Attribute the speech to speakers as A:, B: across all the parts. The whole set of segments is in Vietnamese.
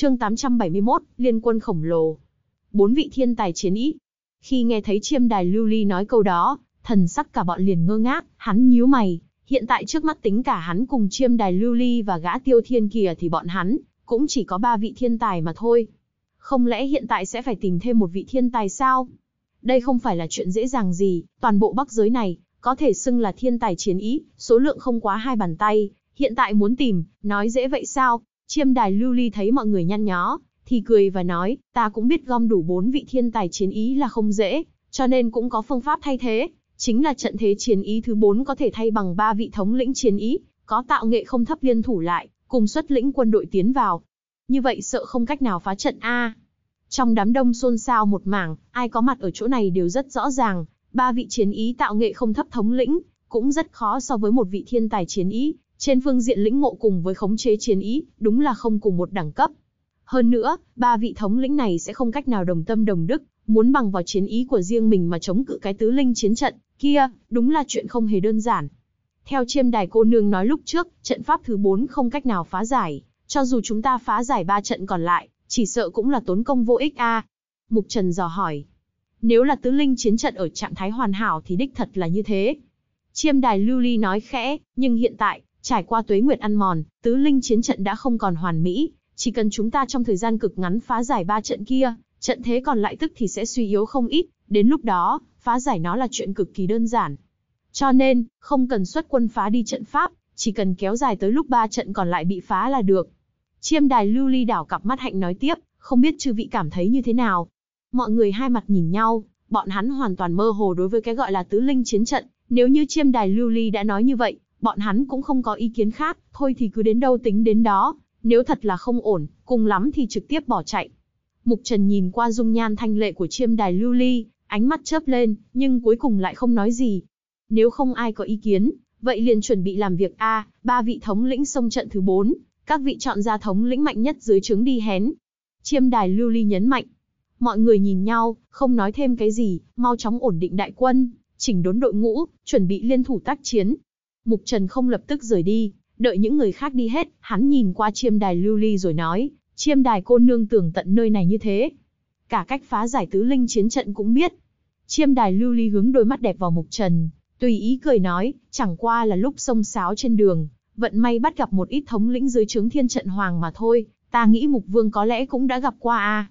A: chương 871, liên quân khổng lồ. Bốn vị thiên tài chiến ý. Khi nghe thấy chiêm đài lưu ly nói câu đó, thần sắc cả bọn liền ngơ ngác, hắn nhíu mày. Hiện tại trước mắt tính cả hắn cùng chiêm đài lưu ly và gã tiêu thiên kìa thì bọn hắn, cũng chỉ có ba vị thiên tài mà thôi. Không lẽ hiện tại sẽ phải tìm thêm một vị thiên tài sao? Đây không phải là chuyện dễ dàng gì, toàn bộ bắc giới này, có thể xưng là thiên tài chiến ý, số lượng không quá hai bàn tay, hiện tại muốn tìm, nói dễ vậy sao? Chiêm đài lưu ly thấy mọi người nhăn nhó, thì cười và nói, ta cũng biết gom đủ bốn vị thiên tài chiến ý là không dễ, cho nên cũng có phương pháp thay thế, chính là trận thế chiến ý thứ bốn có thể thay bằng ba vị thống lĩnh chiến ý, có tạo nghệ không thấp liên thủ lại, cùng xuất lĩnh quân đội tiến vào. Như vậy sợ không cách nào phá trận A. Trong đám đông xôn xao một mảng, ai có mặt ở chỗ này đều rất rõ ràng, ba vị chiến ý tạo nghệ không thấp thống lĩnh, cũng rất khó so với một vị thiên tài chiến ý, trên phương diện lĩnh ngộ cùng với khống chế chiến ý, đúng là không cùng một đẳng cấp. Hơn nữa, ba vị thống lĩnh này sẽ không cách nào đồng tâm đồng đức, muốn bằng vào chiến ý của riêng mình mà chống cự cái tứ linh chiến trận, kia, đúng là chuyện không hề đơn giản. Theo chiêm đài cô nương nói lúc trước, trận pháp thứ 4 không cách nào phá giải, cho dù chúng ta phá giải ba trận còn lại, chỉ sợ cũng là tốn công vô ích a. Mục Trần dò hỏi. Nếu là tứ linh chiến trận ở trạng thái hoàn hảo thì đích thật là như thế. Chiêm đài Lưu Ly nói khẽ, nhưng hiện tại, Trải qua tuế nguyệt ăn mòn, tứ linh chiến trận đã không còn hoàn mỹ, chỉ cần chúng ta trong thời gian cực ngắn phá giải ba trận kia, trận thế còn lại tức thì sẽ suy yếu không ít, đến lúc đó, phá giải nó là chuyện cực kỳ đơn giản. Cho nên, không cần xuất quân phá đi trận pháp, chỉ cần kéo dài tới lúc ba trận còn lại bị phá là được. Chiêm đài lưu ly đảo cặp mắt hạnh nói tiếp, không biết chư vị cảm thấy như thế nào. Mọi người hai mặt nhìn nhau, bọn hắn hoàn toàn mơ hồ đối với cái gọi là tứ linh chiến trận, nếu như chiêm đài lưu ly đã nói như vậy, Bọn hắn cũng không có ý kiến khác, thôi thì cứ đến đâu tính đến đó, nếu thật là không ổn, cùng lắm thì trực tiếp bỏ chạy. Mục Trần nhìn qua dung nhan thanh lệ của chiêm đài lưu ly, ánh mắt chớp lên, nhưng cuối cùng lại không nói gì. Nếu không ai có ý kiến, vậy liền chuẩn bị làm việc A, ba vị thống lĩnh sông trận thứ 4, các vị chọn ra thống lĩnh mạnh nhất dưới trướng đi hén. Chiêm đài lưu ly nhấn mạnh. Mọi người nhìn nhau, không nói thêm cái gì, mau chóng ổn định đại quân, chỉnh đốn đội ngũ, chuẩn bị liên thủ tác chiến, Mục Trần không lập tức rời đi, đợi những người khác đi hết, hắn nhìn qua chiêm đài lưu ly rồi nói, chiêm đài cô nương tưởng tận nơi này như thế. Cả cách phá giải tứ linh chiến trận cũng biết. Chiêm đài lưu ly hướng đôi mắt đẹp vào Mục Trần, tùy ý cười nói, chẳng qua là lúc sông sáo trên đường, vận may bắt gặp một ít thống lĩnh dưới trướng thiên trận hoàng mà thôi, ta nghĩ Mục Vương có lẽ cũng đã gặp qua a. À.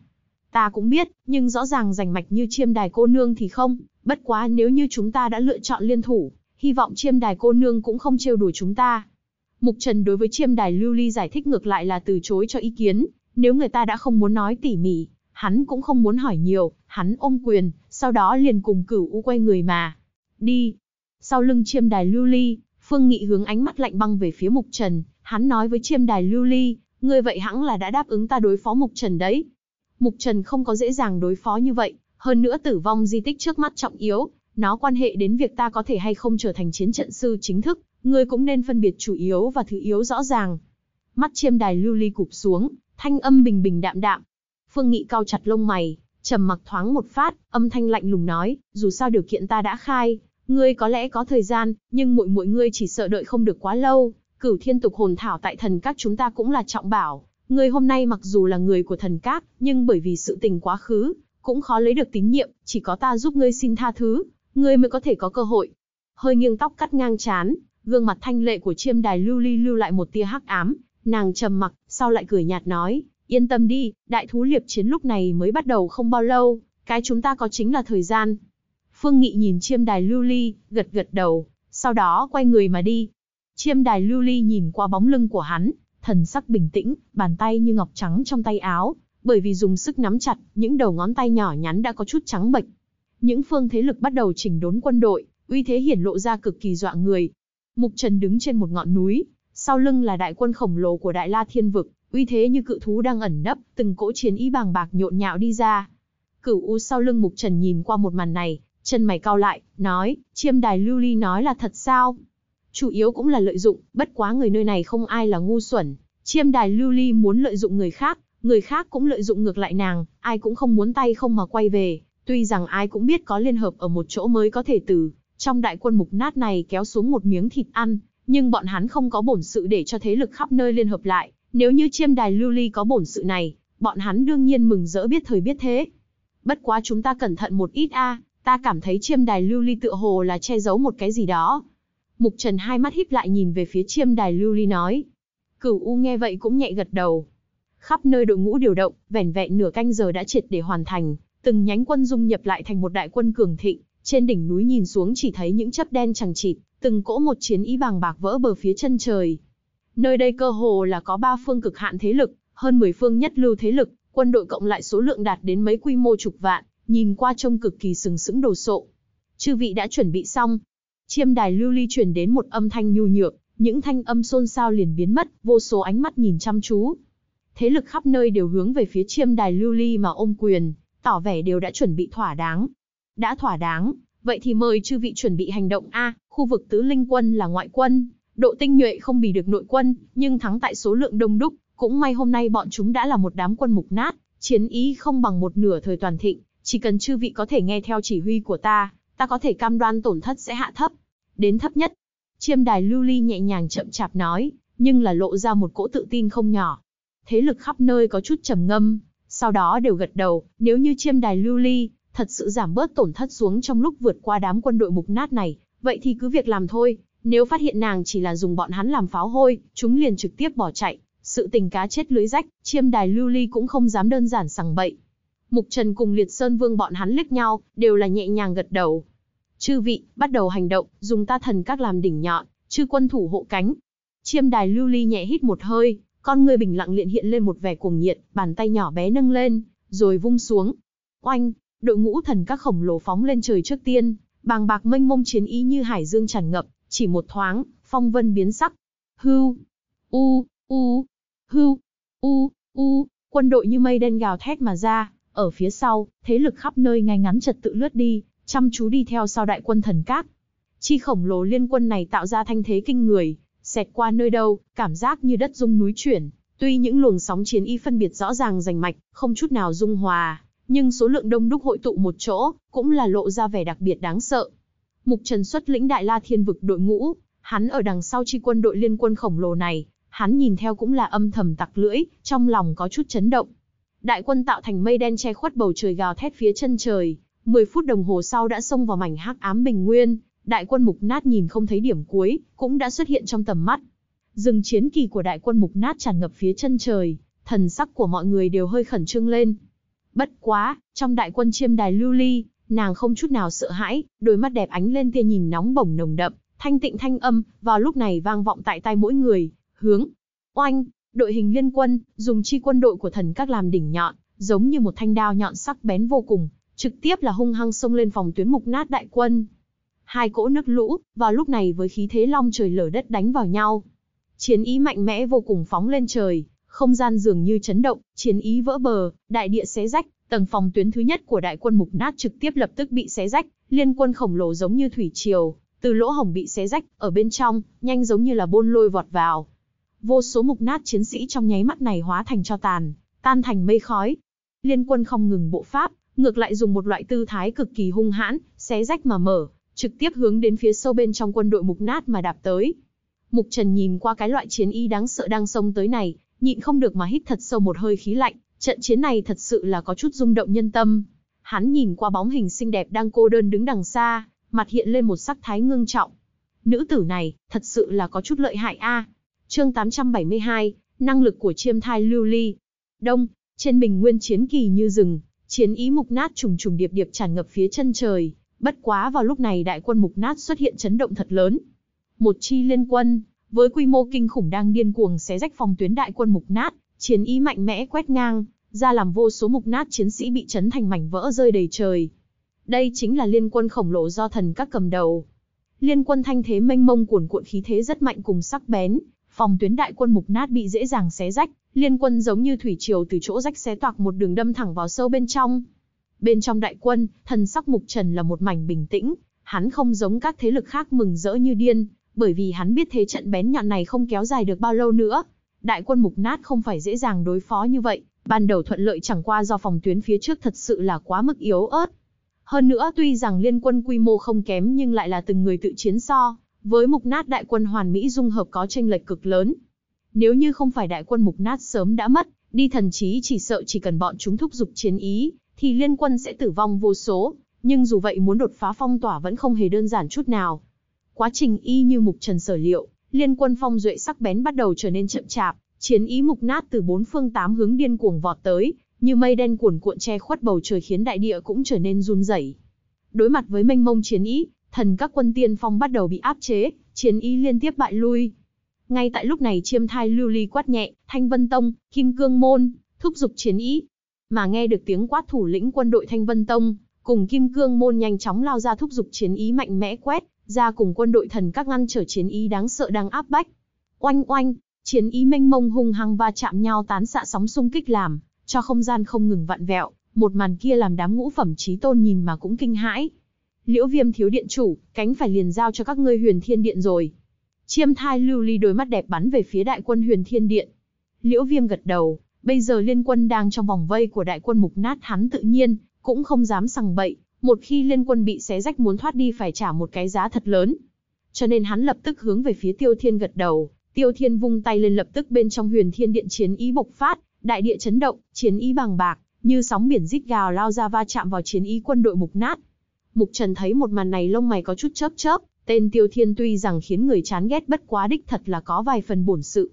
A: Ta cũng biết, nhưng rõ ràng rành mạch như chiêm đài cô nương thì không, bất quá nếu như chúng ta đã lựa chọn liên thủ, hy vọng chiêm đài cô nương cũng không trêu đùa chúng ta. Mục Trần đối với chiêm đài lưu ly giải thích ngược lại là từ chối cho ý kiến, nếu người ta đã không muốn nói tỉ mỉ, hắn cũng không muốn hỏi nhiều, hắn ôm quyền, sau đó liền cùng cửu u quay người mà. Đi. Sau lưng chiêm đài lưu ly, Phương Nghị hướng ánh mắt lạnh băng về phía Mục Trần, hắn nói với chiêm đài lưu ly, người vậy hẳn là đã đáp ứng ta đối phó Mục Trần đấy. Mục Trần không có dễ dàng đối phó như vậy, hơn nữa tử vong di tích trước mắt trọng yếu, nó quan hệ đến việc ta có thể hay không trở thành chiến trận sư chính thức, ngươi cũng nên phân biệt chủ yếu và thứ yếu rõ ràng. Mắt chiêm đài lưu ly cụp xuống, thanh âm bình bình đạm đạm. Phương Nghị cao chặt lông mày, trầm mặc thoáng một phát, âm thanh lạnh lùng nói, dù sao điều kiện ta đã khai, ngươi có lẽ có thời gian, nhưng muội muội ngươi chỉ sợ đợi không được quá lâu, cửu thiên tục hồn thảo tại thần các chúng ta cũng là trọng bảo. Ngươi hôm nay mặc dù là người của thần các, nhưng bởi vì sự tình quá khứ, cũng khó lấy được tín nhiệm, chỉ có ta giúp ngươi xin tha thứ, ngươi mới có thể có cơ hội. Hơi nghiêng tóc cắt ngang chán, gương mặt thanh lệ của chiêm đài lưu ly lưu lại một tia hắc ám, nàng trầm mặc, sau lại cười nhạt nói, yên tâm đi, đại thú liệp chiến lúc này mới bắt đầu không bao lâu, cái chúng ta có chính là thời gian. Phương Nghị nhìn chiêm đài lưu ly, gật gật đầu, sau đó quay người mà đi. Chiêm đài lưu ly nhìn qua bóng lưng của hắn, thần sắc bình tĩnh, bàn tay như ngọc trắng trong tay áo, bởi vì dùng sức nắm chặt, những đầu ngón tay nhỏ nhắn đã có chút trắng bệch, những phương thế lực bắt đầu chỉnh đốn quân đội, uy thế hiển lộ ra cực kỳ dọa người. Mục Trần đứng trên một ngọn núi, sau lưng là đại quân khổng lồ của Đại La Thiên Vực, uy thế như cự thú đang ẩn nấp, từng cỗ chiến ý bàng bạc nhộn nhạo đi ra. Cửu U sau lưng Mục Trần nhìn qua một màn này, chân mày cao lại, nói, chiêm đài lưu ly nói là thật sao? Chủ yếu cũng là lợi dụng, bất quá người nơi này không ai là ngu xuẩn. Chiêm đài lưu ly muốn lợi dụng người khác, người khác cũng lợi dụng ngược lại nàng, ai cũng không muốn tay không mà quay về. Tuy rằng ai cũng biết có liên hợp ở một chỗ mới có thể từ trong đại quân mục nát này kéo xuống một miếng thịt ăn, nhưng bọn hắn không có bổn sự để cho thế lực khắp nơi liên hợp lại. Nếu như chiêm đài lưu ly có bổn sự này, bọn hắn đương nhiên mừng rỡ biết thời biết thế. Bất quá chúng ta cẩn thận một ít a, ta cảm thấy chiêm đài lưu ly tựa hồ là che giấu một cái gì đó. Mục Trần hai mắt híp lại nhìn về phía chiêm đài lưu ly nói. Cửu U nghe vậy cũng nhẹ gật đầu. Khắp nơi đội ngũ điều động, vẻn vẹn nửa canh giờ đã triệt để hoàn thành, từng nhánh quân dung nhập lại thành một đại quân cường thịnh, trên đỉnh núi nhìn xuống chỉ thấy những chấp đen chẳng chịt, từng cỗ một chiến ý bàng bạc vỡ bờ phía chân trời. Nơi đây cơ hồ là có ba phương cực hạn thế lực, hơn 10 phương nhất lưu thế lực, quân đội cộng lại số lượng đạt đến mấy quy mô chục vạn, nhìn qua trông cực kỳ sừng sững đồ sộ. Chư vị đã chuẩn bị xong. Chiêm đài lưu ly truyền đến một âm thanh nhu nhược, những thanh âm xôn xao liền biến mất, vô số ánh mắt nhìn chăm chú. Thế lực khắp nơi đều hướng về phía chiêm đài lưu ly mà ôm quyền, tỏ vẻ đều đã chuẩn bị thỏa đáng. Đã thỏa đáng, vậy thì mời chư vị chuẩn bị hành động a, khu vực tứ linh quân là ngoại quân, độ tinh nhuệ không bì được nội quân, nhưng thắng tại số lượng đông đúc, cũng may hôm nay bọn chúng đã là một đám quân mục nát, chiến ý không bằng một nửa thời toàn thịnh, chỉ cần chư vị có thể nghe theo chỉ huy của ta, ta có thể cam đoan tổn thất sẽ hạ thấp, đến thấp nhất. Chiêm đài lưu ly nhẹ nhàng chậm chạp nói, nhưng là lộ ra một cỗ tự tin không nhỏ. Thế lực khắp nơi có chút trầm ngâm, sau đó đều gật đầu, nếu như chiêm đài lưu ly, thật sự giảm bớt tổn thất xuống trong lúc vượt qua đám quân đội mục nát này, vậy thì cứ việc làm thôi, nếu phát hiện nàng chỉ là dùng bọn hắn làm pháo hôi, chúng liền trực tiếp bỏ chạy, sự tình cá chết lưới rách, chiêm đài lưu ly cũng không dám đơn giản sằng bậy. Mục Trần cùng Liệt Sơn Vương bọn hắn liếc nhau, đều là nhẹ nhàng gật đầu. Chư vị, bắt đầu hành động, dùng ta thần các làm đỉnh nhọn, chư quân thủ hộ cánh. Chiêm đài lưu ly nhẹ hít một hơi, con người bình lặng liền hiện lên một vẻ cuồng nhiệt, bàn tay nhỏ bé nâng lên, rồi vung xuống. Oanh, đội ngũ thần các khổng lồ phóng lên trời trước tiên, bàng bạc mênh mông chiến ý như hải dương tràn ngập, chỉ một thoáng, phong vân biến sắc. Hưu, u, u, hưu, u, u, quân đội như mây đen gào thét mà ra, ở phía sau, thế lực khắp nơi ngay ngắn trật tự lướt đi, chăm chú đi theo sau đại quân thần các. Chi khổng lồ liên quân này tạo ra thanh thế kinh người, xẹt qua nơi đâu, cảm giác như đất rung núi chuyển. Tuy những luồng sóng chiến y phân biệt rõ ràng rành mạch, không chút nào dung hòa, nhưng số lượng đông đúc hội tụ một chỗ, cũng là lộ ra vẻ đặc biệt đáng sợ. Mục Trần xuất lĩnh Đại La Thiên vực đội ngũ, hắn ở đằng sau chi quân đội liên quân khổng lồ này, hắn nhìn theo cũng là âm thầm tặc lưỡi, trong lòng có chút chấn động. Đại quân tạo thành mây đen che khuất bầu trời gào thét phía chân trời, 10 phút đồng hồ sau đã xông vào mảnh hắc ám bình nguyên, đại quân mục nát nhìn không thấy điểm cuối, cũng đã xuất hiện trong tầm mắt. Dừng chiến kỳ của đại quân mục nát tràn ngập phía chân trời, thần sắc của mọi người đều hơi khẩn trương lên. Bất quá, trong đại quân chiêm đài lưu ly, nàng không chút nào sợ hãi, đôi mắt đẹp ánh lên tia nhìn nóng bỏng nồng đậm, thanh tịnh thanh âm, vào lúc này vang vọng tại tai mỗi người, hướng. Oanh, đội hình liên quân, dùng chi quân đội của thần các làm đỉnh nhọn, giống như một thanh đao nhọn sắc bén vô cùng, trực tiếp là hung hăng xông lên phòng tuyến mục nát đại quân, Hai cỗ nước lũ, vào lúc này với khí thế long trời lở đất đánh vào nhau. Chiến ý mạnh mẽ vô cùng phóng lên trời, không gian dường như chấn động, chiến ý vỡ bờ, đại địa xé rách, tầng phòng tuyến thứ nhất của đại quân mục nát trực tiếp lập tức bị xé rách, liên quân khổng lồ giống như thủy triều, từ lỗ hổng bị xé rách, ở bên trong, nhanh giống như là bôn lôi vọt vào. Vô số mục nát chiến sĩ trong nháy mắt này hóa thành cho tàn, tan thành mây khói. Liên quân không ngừng bộ pháp, ngược lại dùng một loại tư thái cực kỳ hung hãn, xé rách mà mở, trực tiếp hướng đến phía sâu bên trong quân đội mục nát mà đạp tới. Mục Trần nhìn qua cái loại chiến y đáng sợ đang xông tới này, nhịn không được mà hít thật sâu một hơi khí lạnh, trận chiến này thật sự là có chút rung động nhân tâm. Hắn nhìn qua bóng hình xinh đẹp đang cô đơn đứng đằng xa, mặt hiện lên một sắc thái ngưng trọng. Nữ tử này, thật sự là có chút lợi hại a. Chương 872, năng lực của chiêm thai lưu ly. Đông, trên bình nguyên chiến kỳ như rừng, chiến ý mục nát trùng trùng điệp điệp tràn ngập phía chân trời, Bất quá vào lúc này đại quân mục nát xuất hiện chấn động thật lớn. Một chi liên quân, với quy mô kinh khủng đang điên cuồng xé rách phòng tuyến đại quân mục nát, chiến ý mạnh mẽ quét ngang, ra làm vô số mục nát chiến sĩ bị chấn thành mảnh vỡ rơi đầy trời. Đây chính là liên quân khổng lồ do thần các cầm đầu. Liên quân thanh thế mênh mông cuồn cuộn khí thế rất mạnh cùng sắc bén, phòng tuyến đại quân mục nát bị dễ dàng xé rách, liên quân giống như thủy triều từ chỗ rách xé toạc một đường đâm thẳng vào sâu bên trong. Bên trong đại quân, thần sắc Mục Trần là một mảnh bình tĩnh, hắn không giống các thế lực khác mừng rỡ như điên, bởi vì hắn biết thế trận bén nhọn này không kéo dài được bao lâu nữa. Đại quân mục nát không phải dễ dàng đối phó như vậy, ban đầu thuận lợi chẳng qua do phòng tuyến phía trước thật sự là quá mức yếu ớt. Hơn nữa tuy rằng liên quân quy mô không kém nhưng lại là từng người tự chiến so, với mục nát đại quân hoàn mỹ dung hợp có tranh lệch cực lớn. Nếu như không phải đại quân mục nát sớm đã mất, đi thần chí chỉ sợ chỉ cần bọn chúng thúc giục chiến ý, thì liên quân sẽ tử vong vô số, nhưng dù vậy muốn đột phá phong tỏa vẫn không hề đơn giản chút nào. Quá trình y như mục trần sở liệu, liên quân phong duệ sắc bén bắt đầu trở nên chậm chạp, chiến ý mục nát từ bốn phương tám hướng điên cuồng vọt tới, như mây đen cuồn cuộn che khuất bầu trời khiến đại địa cũng trở nên run rẩy. Đối mặt với mênh mông chiến ý, thần các quân tiên phong bắt đầu bị áp chế, chiến ý liên tiếp bại lui. Ngay tại lúc này chiêm thai lưu ly quát nhẹ, thanh vân tông, kim cương môn, thúc giục chiến ý, mà nghe được tiếng quát thủ lĩnh quân đội Thanh Vân Tông, cùng Kim Cương môn nhanh chóng lao ra thúc giục chiến ý mạnh mẽ quét, ra cùng quân đội thần các ngăn trở chiến ý đáng sợ đang áp bách. Oanh oanh, chiến ý mênh mông hung hăng va chạm nhau tán xạ sóng xung kích làm, cho không gian không ngừng vặn vẹo, một màn kia làm đám ngũ phẩm trí tôn nhìn mà cũng kinh hãi. Liễu Viêm thiếu điện chủ, cánh phải liền giao cho các ngươi Huyền Thiên Điện rồi. Chiêm Thai Lưu Ly đôi mắt đẹp bắn về phía đại quân Huyền Thiên Điện. Liễu Viêm gật đầu, Bây giờ liên quân đang trong vòng vây của đại quân mục nát hắn tự nhiên, cũng không dám sằng bậy, một khi liên quân bị xé rách muốn thoát đi phải trả một cái giá thật lớn. Cho nên hắn lập tức hướng về phía Tiêu Thiên gật đầu, Tiêu Thiên vung tay lên lập tức bên trong huyền thiên điện chiến ý bộc phát, đại địa chấn động, chiến ý bằng bạc, như sóng biển rít gào lao ra va chạm vào chiến ý quân đội mục nát. Mục Trần thấy một màn này lông mày có chút chớp chớp, tên Tiêu Thiên tuy rằng khiến người chán ghét bất quá đích thật là có vài phần bổn sự.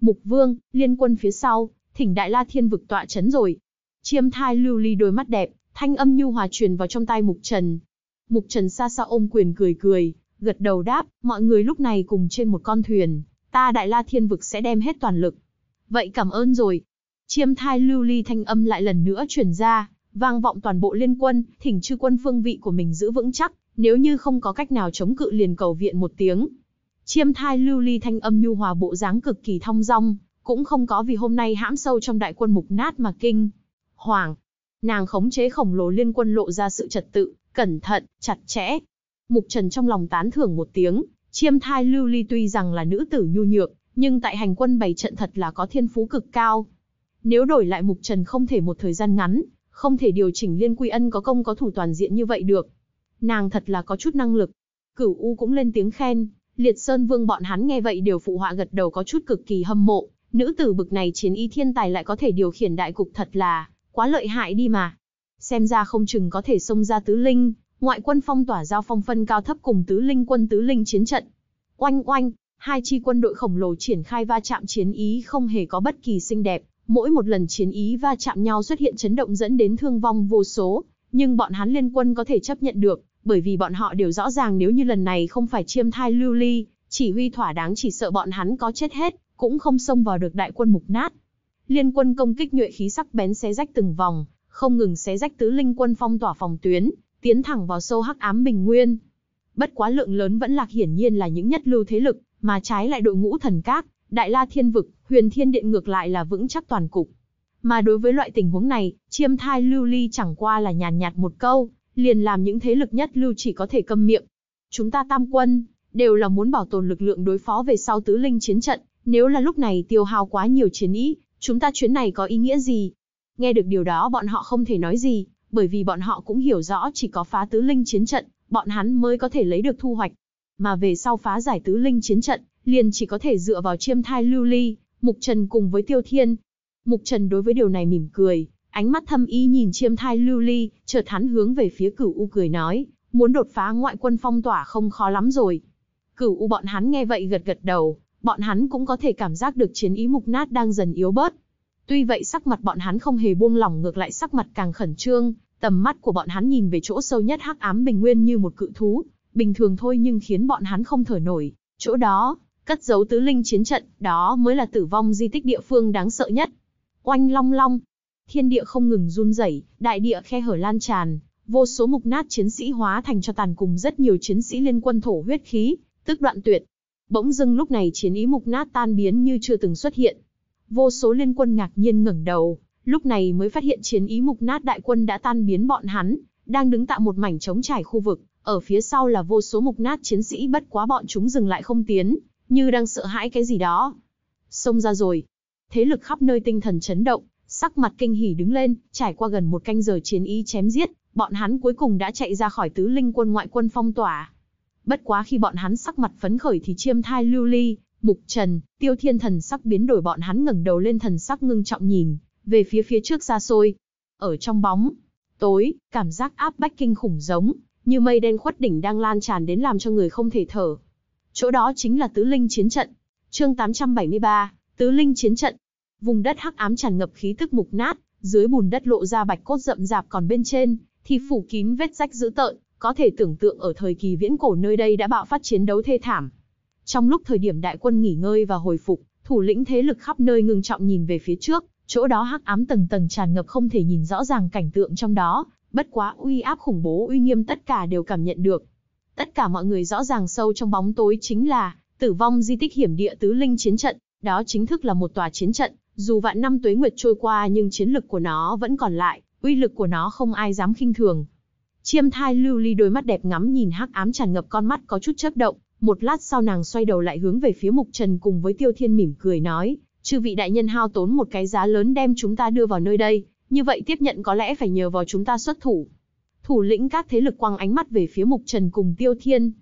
A: Mục Vương, liên quân phía sau, thỉnh đại la thiên vực tọa chấn rồi. Chiêm thai lưu ly đôi mắt đẹp, thanh âm nhu hòa truyền vào trong tai mục trần. Mục trần xa xa ôm quyền cười cười, gật đầu đáp, mọi người lúc này cùng trên một con thuyền, ta đại la thiên vực sẽ đem hết toàn lực. Vậy cảm ơn rồi. Chiêm thai lưu ly thanh âm lại lần nữa truyền ra, vang vọng toàn bộ liên quân, thỉnh chư quân phương vị của mình giữ vững chắc, nếu như không có cách nào chống cự liền cầu viện một tiếng. Chiêm thai lưu ly thanh âm nhu hòa bộ dáng cực kỳ thong dong, cũng không có vì hôm nay hãm sâu trong đại quân mục nát mà kinh. Hoàng, nàng khống chế khổng lồ liên quân lộ ra sự trật tự, cẩn thận, chặt chẽ. Mục Trần trong lòng tán thưởng một tiếng, chiêm thai lưu ly tuy rằng là nữ tử nhu nhược, nhưng tại hành quân bày trận thật là có thiên phú cực cao. Nếu đổi lại Mục Trần không thể một thời gian ngắn, không thể điều chỉnh liên quy ân có công có thủ toàn diện như vậy được. Nàng thật là có chút năng lực. Cửu U cũng lên tiếng khen, Liệt Sơn Vương bọn hắn nghe vậy đều phụ họa gật đầu có chút cực kỳ hâm mộ. Nữ tử bực này chiến y thiên tài lại có thể điều khiển đại cục thật là, quá lợi hại đi mà. Xem ra không chừng có thể xông ra tứ linh, ngoại quân phong tỏa giao phong phân cao thấp cùng tứ linh quân tứ linh chiến trận. Oanh oanh, hai chi quân đội khổng lồ triển khai va chạm chiến ý không hề có bất kỳ xinh đẹp, mỗi một lần chiến ý va chạm nhau xuất hiện chấn động dẫn đến thương vong vô số, nhưng bọn hắn liên quân có thể chấp nhận được, bởi vì bọn họ đều rõ ràng nếu như lần này không phải chiêm thai lưu ly, chỉ huy thỏa đáng chỉ sợ bọn hắn có chết hết cũng không xông vào được đại quân mục nát. Liên quân công kích nhuệ khí sắc bén xé rách từng vòng, không ngừng xé rách tứ linh quân phong tỏa phòng tuyến, tiến thẳng vào sâu hắc ám bình nguyên. Bất quá lượng lớn vẫn lạc hiển nhiên là những nhất lưu thế lực, mà trái lại đội ngũ thần các, đại la thiên vực, huyền thiên điện ngược lại là vững chắc toàn cục. Mà đối với loại tình huống này, chiêm thai lưu ly chẳng qua là nhàn nhạt, một câu, liền làm những thế lực nhất lưu chỉ có thể câm miệng. Chúng ta tam quân, đều là muốn bảo tồn lực lượng đối phó về sau tứ linh chiến trận, nếu là lúc này tiêu hao quá nhiều chiến ý, chúng ta chuyến này có ý nghĩa gì? Nghe được điều đó bọn họ không thể nói gì, bởi vì bọn họ cũng hiểu rõ chỉ có phá tứ linh chiến trận, bọn hắn mới có thể lấy được thu hoạch. Mà về sau phá giải tứ linh chiến trận, liền chỉ có thể dựa vào chiêm thai lưu ly, Mục Trần cùng với Tiêu Thiên. Mục Trần đối với điều này mỉm cười, ánh mắt thâm ý nhìn chiêm thai lưu ly, chợt hắn hướng về phía cửu U cười nói, muốn đột phá ngoại quân phong tỏa không khó lắm rồi. Cửu U bọn hắn nghe vậy gật gật đầu, bọn hắn cũng có thể cảm giác được chiến ý mục nát đang dần yếu bớt. Tuy vậy sắc mặt bọn hắn không hề buông lỏng ngược lại sắc mặt càng khẩn trương, tầm mắt của bọn hắn nhìn về chỗ sâu nhất hắc ám bình nguyên như một cự thú, bình thường thôi nhưng khiến bọn hắn không thở nổi, chỗ đó, cất giấu tứ linh chiến trận, đó mới là tử vong di tích địa phương đáng sợ nhất. Oanh long long, thiên địa không ngừng run rẩy, đại địa khe hở lan tràn, vô số mục nát chiến sĩ hóa thành cho tàn cùng rất nhiều chiến sĩ liên quân thổ huyết khí, tức đoạn tuyệt, bỗng dưng lúc này chiến ý mục nát tan biến như chưa từng xuất hiện. Vô số liên quân ngạc nhiên ngẩng đầu, lúc này mới phát hiện chiến ý mục nát đại quân đã tan biến bọn hắn, đang đứng tại một mảnh trống trải khu vực, ở phía sau là vô số mục nát chiến sĩ bất quá bọn chúng dừng lại không tiến, như đang sợ hãi cái gì đó. Xông ra rồi. Thế lực khắp nơi tinh thần chấn động, sắc mặt kinh hỉ đứng lên, trải qua gần một canh giờ chiến ý chém giết, bọn hắn cuối cùng đã chạy ra khỏi tứ linh quân ngoại quân phong tỏa. Bất quá khi bọn hắn sắc mặt phấn khởi thì chiêm thai lưu ly, mục trần, tiêu thiên thần sắc biến đổi bọn hắn ngẩng đầu lên thần sắc ngưng trọng nhìn, về phía phía trước xa xôi. Ở trong bóng, tối, cảm giác áp bách kinh khủng giống, như mây đen khuất đỉnh đang lan tràn đến làm cho người không thể thở. Chỗ đó chính là tứ linh chiến trận. Chương 873, tứ linh chiến trận. Vùng đất hắc ám tràn ngập khí tức mục nát, dưới bùn đất lộ ra bạch cốt rậm rạp còn bên trên thì phủ kín vết rách dữ tợn, có thể tưởng tượng ở thời kỳ viễn cổ nơi đây đã bạo phát chiến đấu thê thảm. Trong lúc thời điểm đại quân nghỉ ngơi và hồi phục, thủ lĩnh thế lực khắp nơi ngưng trọng nhìn về phía trước, chỗ đó hắc ám tầng tầng tràn ngập không thể nhìn rõ ràng cảnh tượng trong đó, bất quá uy áp khủng bố uy nghiêm tất cả đều cảm nhận được. Tất cả mọi người rõ ràng sâu trong bóng tối chính là tử vong di tích hiểm địa tứ linh chiến trận, đó chính thức là một tòa chiến trận, dù vạn năm tuế nguyệt trôi qua nhưng chiến lực của nó vẫn còn lại, uy lực của nó không ai dám khinh thường. Chiêm thai lưu ly đôi mắt đẹp ngắm nhìn hắc ám tràn ngập con mắt có chút chớp động, một lát sau nàng xoay đầu lại hướng về phía Mục Trần cùng với Tiêu Thiên mỉm cười nói, chư vị đại nhân hao tốn một cái giá lớn đem chúng ta đưa vào nơi đây, như vậy tiếp nhận có lẽ phải nhờ vào chúng ta xuất thủ. Thủ lĩnh các thế lực quăng ánh mắt về phía Mục Trần cùng Tiêu Thiên.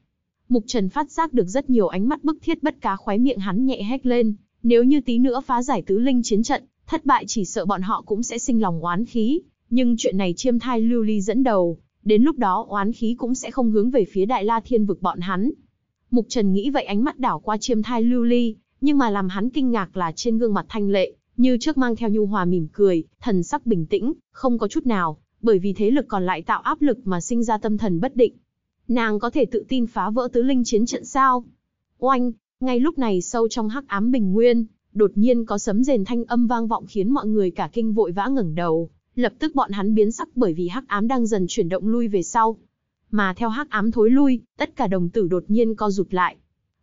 A: Mục Trần phát giác được rất nhiều ánh mắt bức thiết bất cá khoái miệng hắn nhẹ hét lên, nếu như tí nữa phá giải tứ linh chiến trận, thất bại chỉ sợ bọn họ cũng sẽ sinh lòng oán khí, nhưng chuyện này chiêm thai lưu ly dẫn đầu, đến lúc đó oán khí cũng sẽ không hướng về phía Đại La Thiên vực bọn hắn. Mục Trần nghĩ vậy ánh mắt đảo qua chiêm thai lưu ly, nhưng mà làm hắn kinh ngạc là trên gương mặt thanh lệ, như trước mang theo nhu hòa mỉm cười, thần sắc bình tĩnh, không có chút nào, bởi vì thế lực còn lại tạo áp lực mà sinh ra tâm thần bất định. Nàng có thể tự tin phá vỡ tứ linh chiến trận sao? Oanh, ngay lúc này sâu trong hắc ám bình nguyên, đột nhiên có sấm rền thanh âm vang vọng khiến mọi người cả kinh vội vã ngẩng đầu, Lập tức bọn hắn biến sắc bởi vì hắc ám đang dần chuyển động lui về sau. Mà theo hắc ám thối lui, tất cả đồng tử đột nhiên co rụt lại.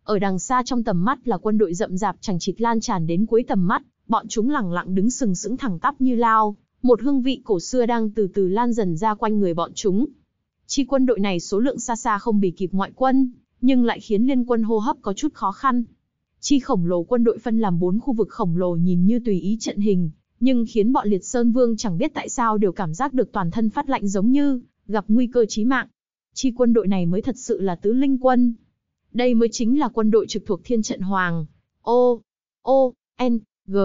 A: Ở đằng xa trong tầm mắt là quân đội rậm rạp chẳng chịt lan tràn đến cuối tầm mắt, bọn chúng lẳng lặng đứng sừng sững thẳng tắp như lao, một hương vị cổ xưa đang từ từ lan dần ra quanh người bọn chúng. Chi quân đội này số lượng xa xa không bì kịp ngoại quân, nhưng lại khiến liên quân hô hấp có chút khó khăn. Chi khổng lồ quân đội phân làm bốn khu vực khổng lồ nhìn như tùy ý trận hình, nhưng khiến bọn liệt sơn vương chẳng biết tại sao đều cảm giác được toàn thân phát lạnh giống như gặp nguy cơ chí mạng. Chi quân đội này mới thật sự là tứ linh quân. Đây mới chính là quân đội trực thuộc thiên trận hoàng. Ô, ô, n, g.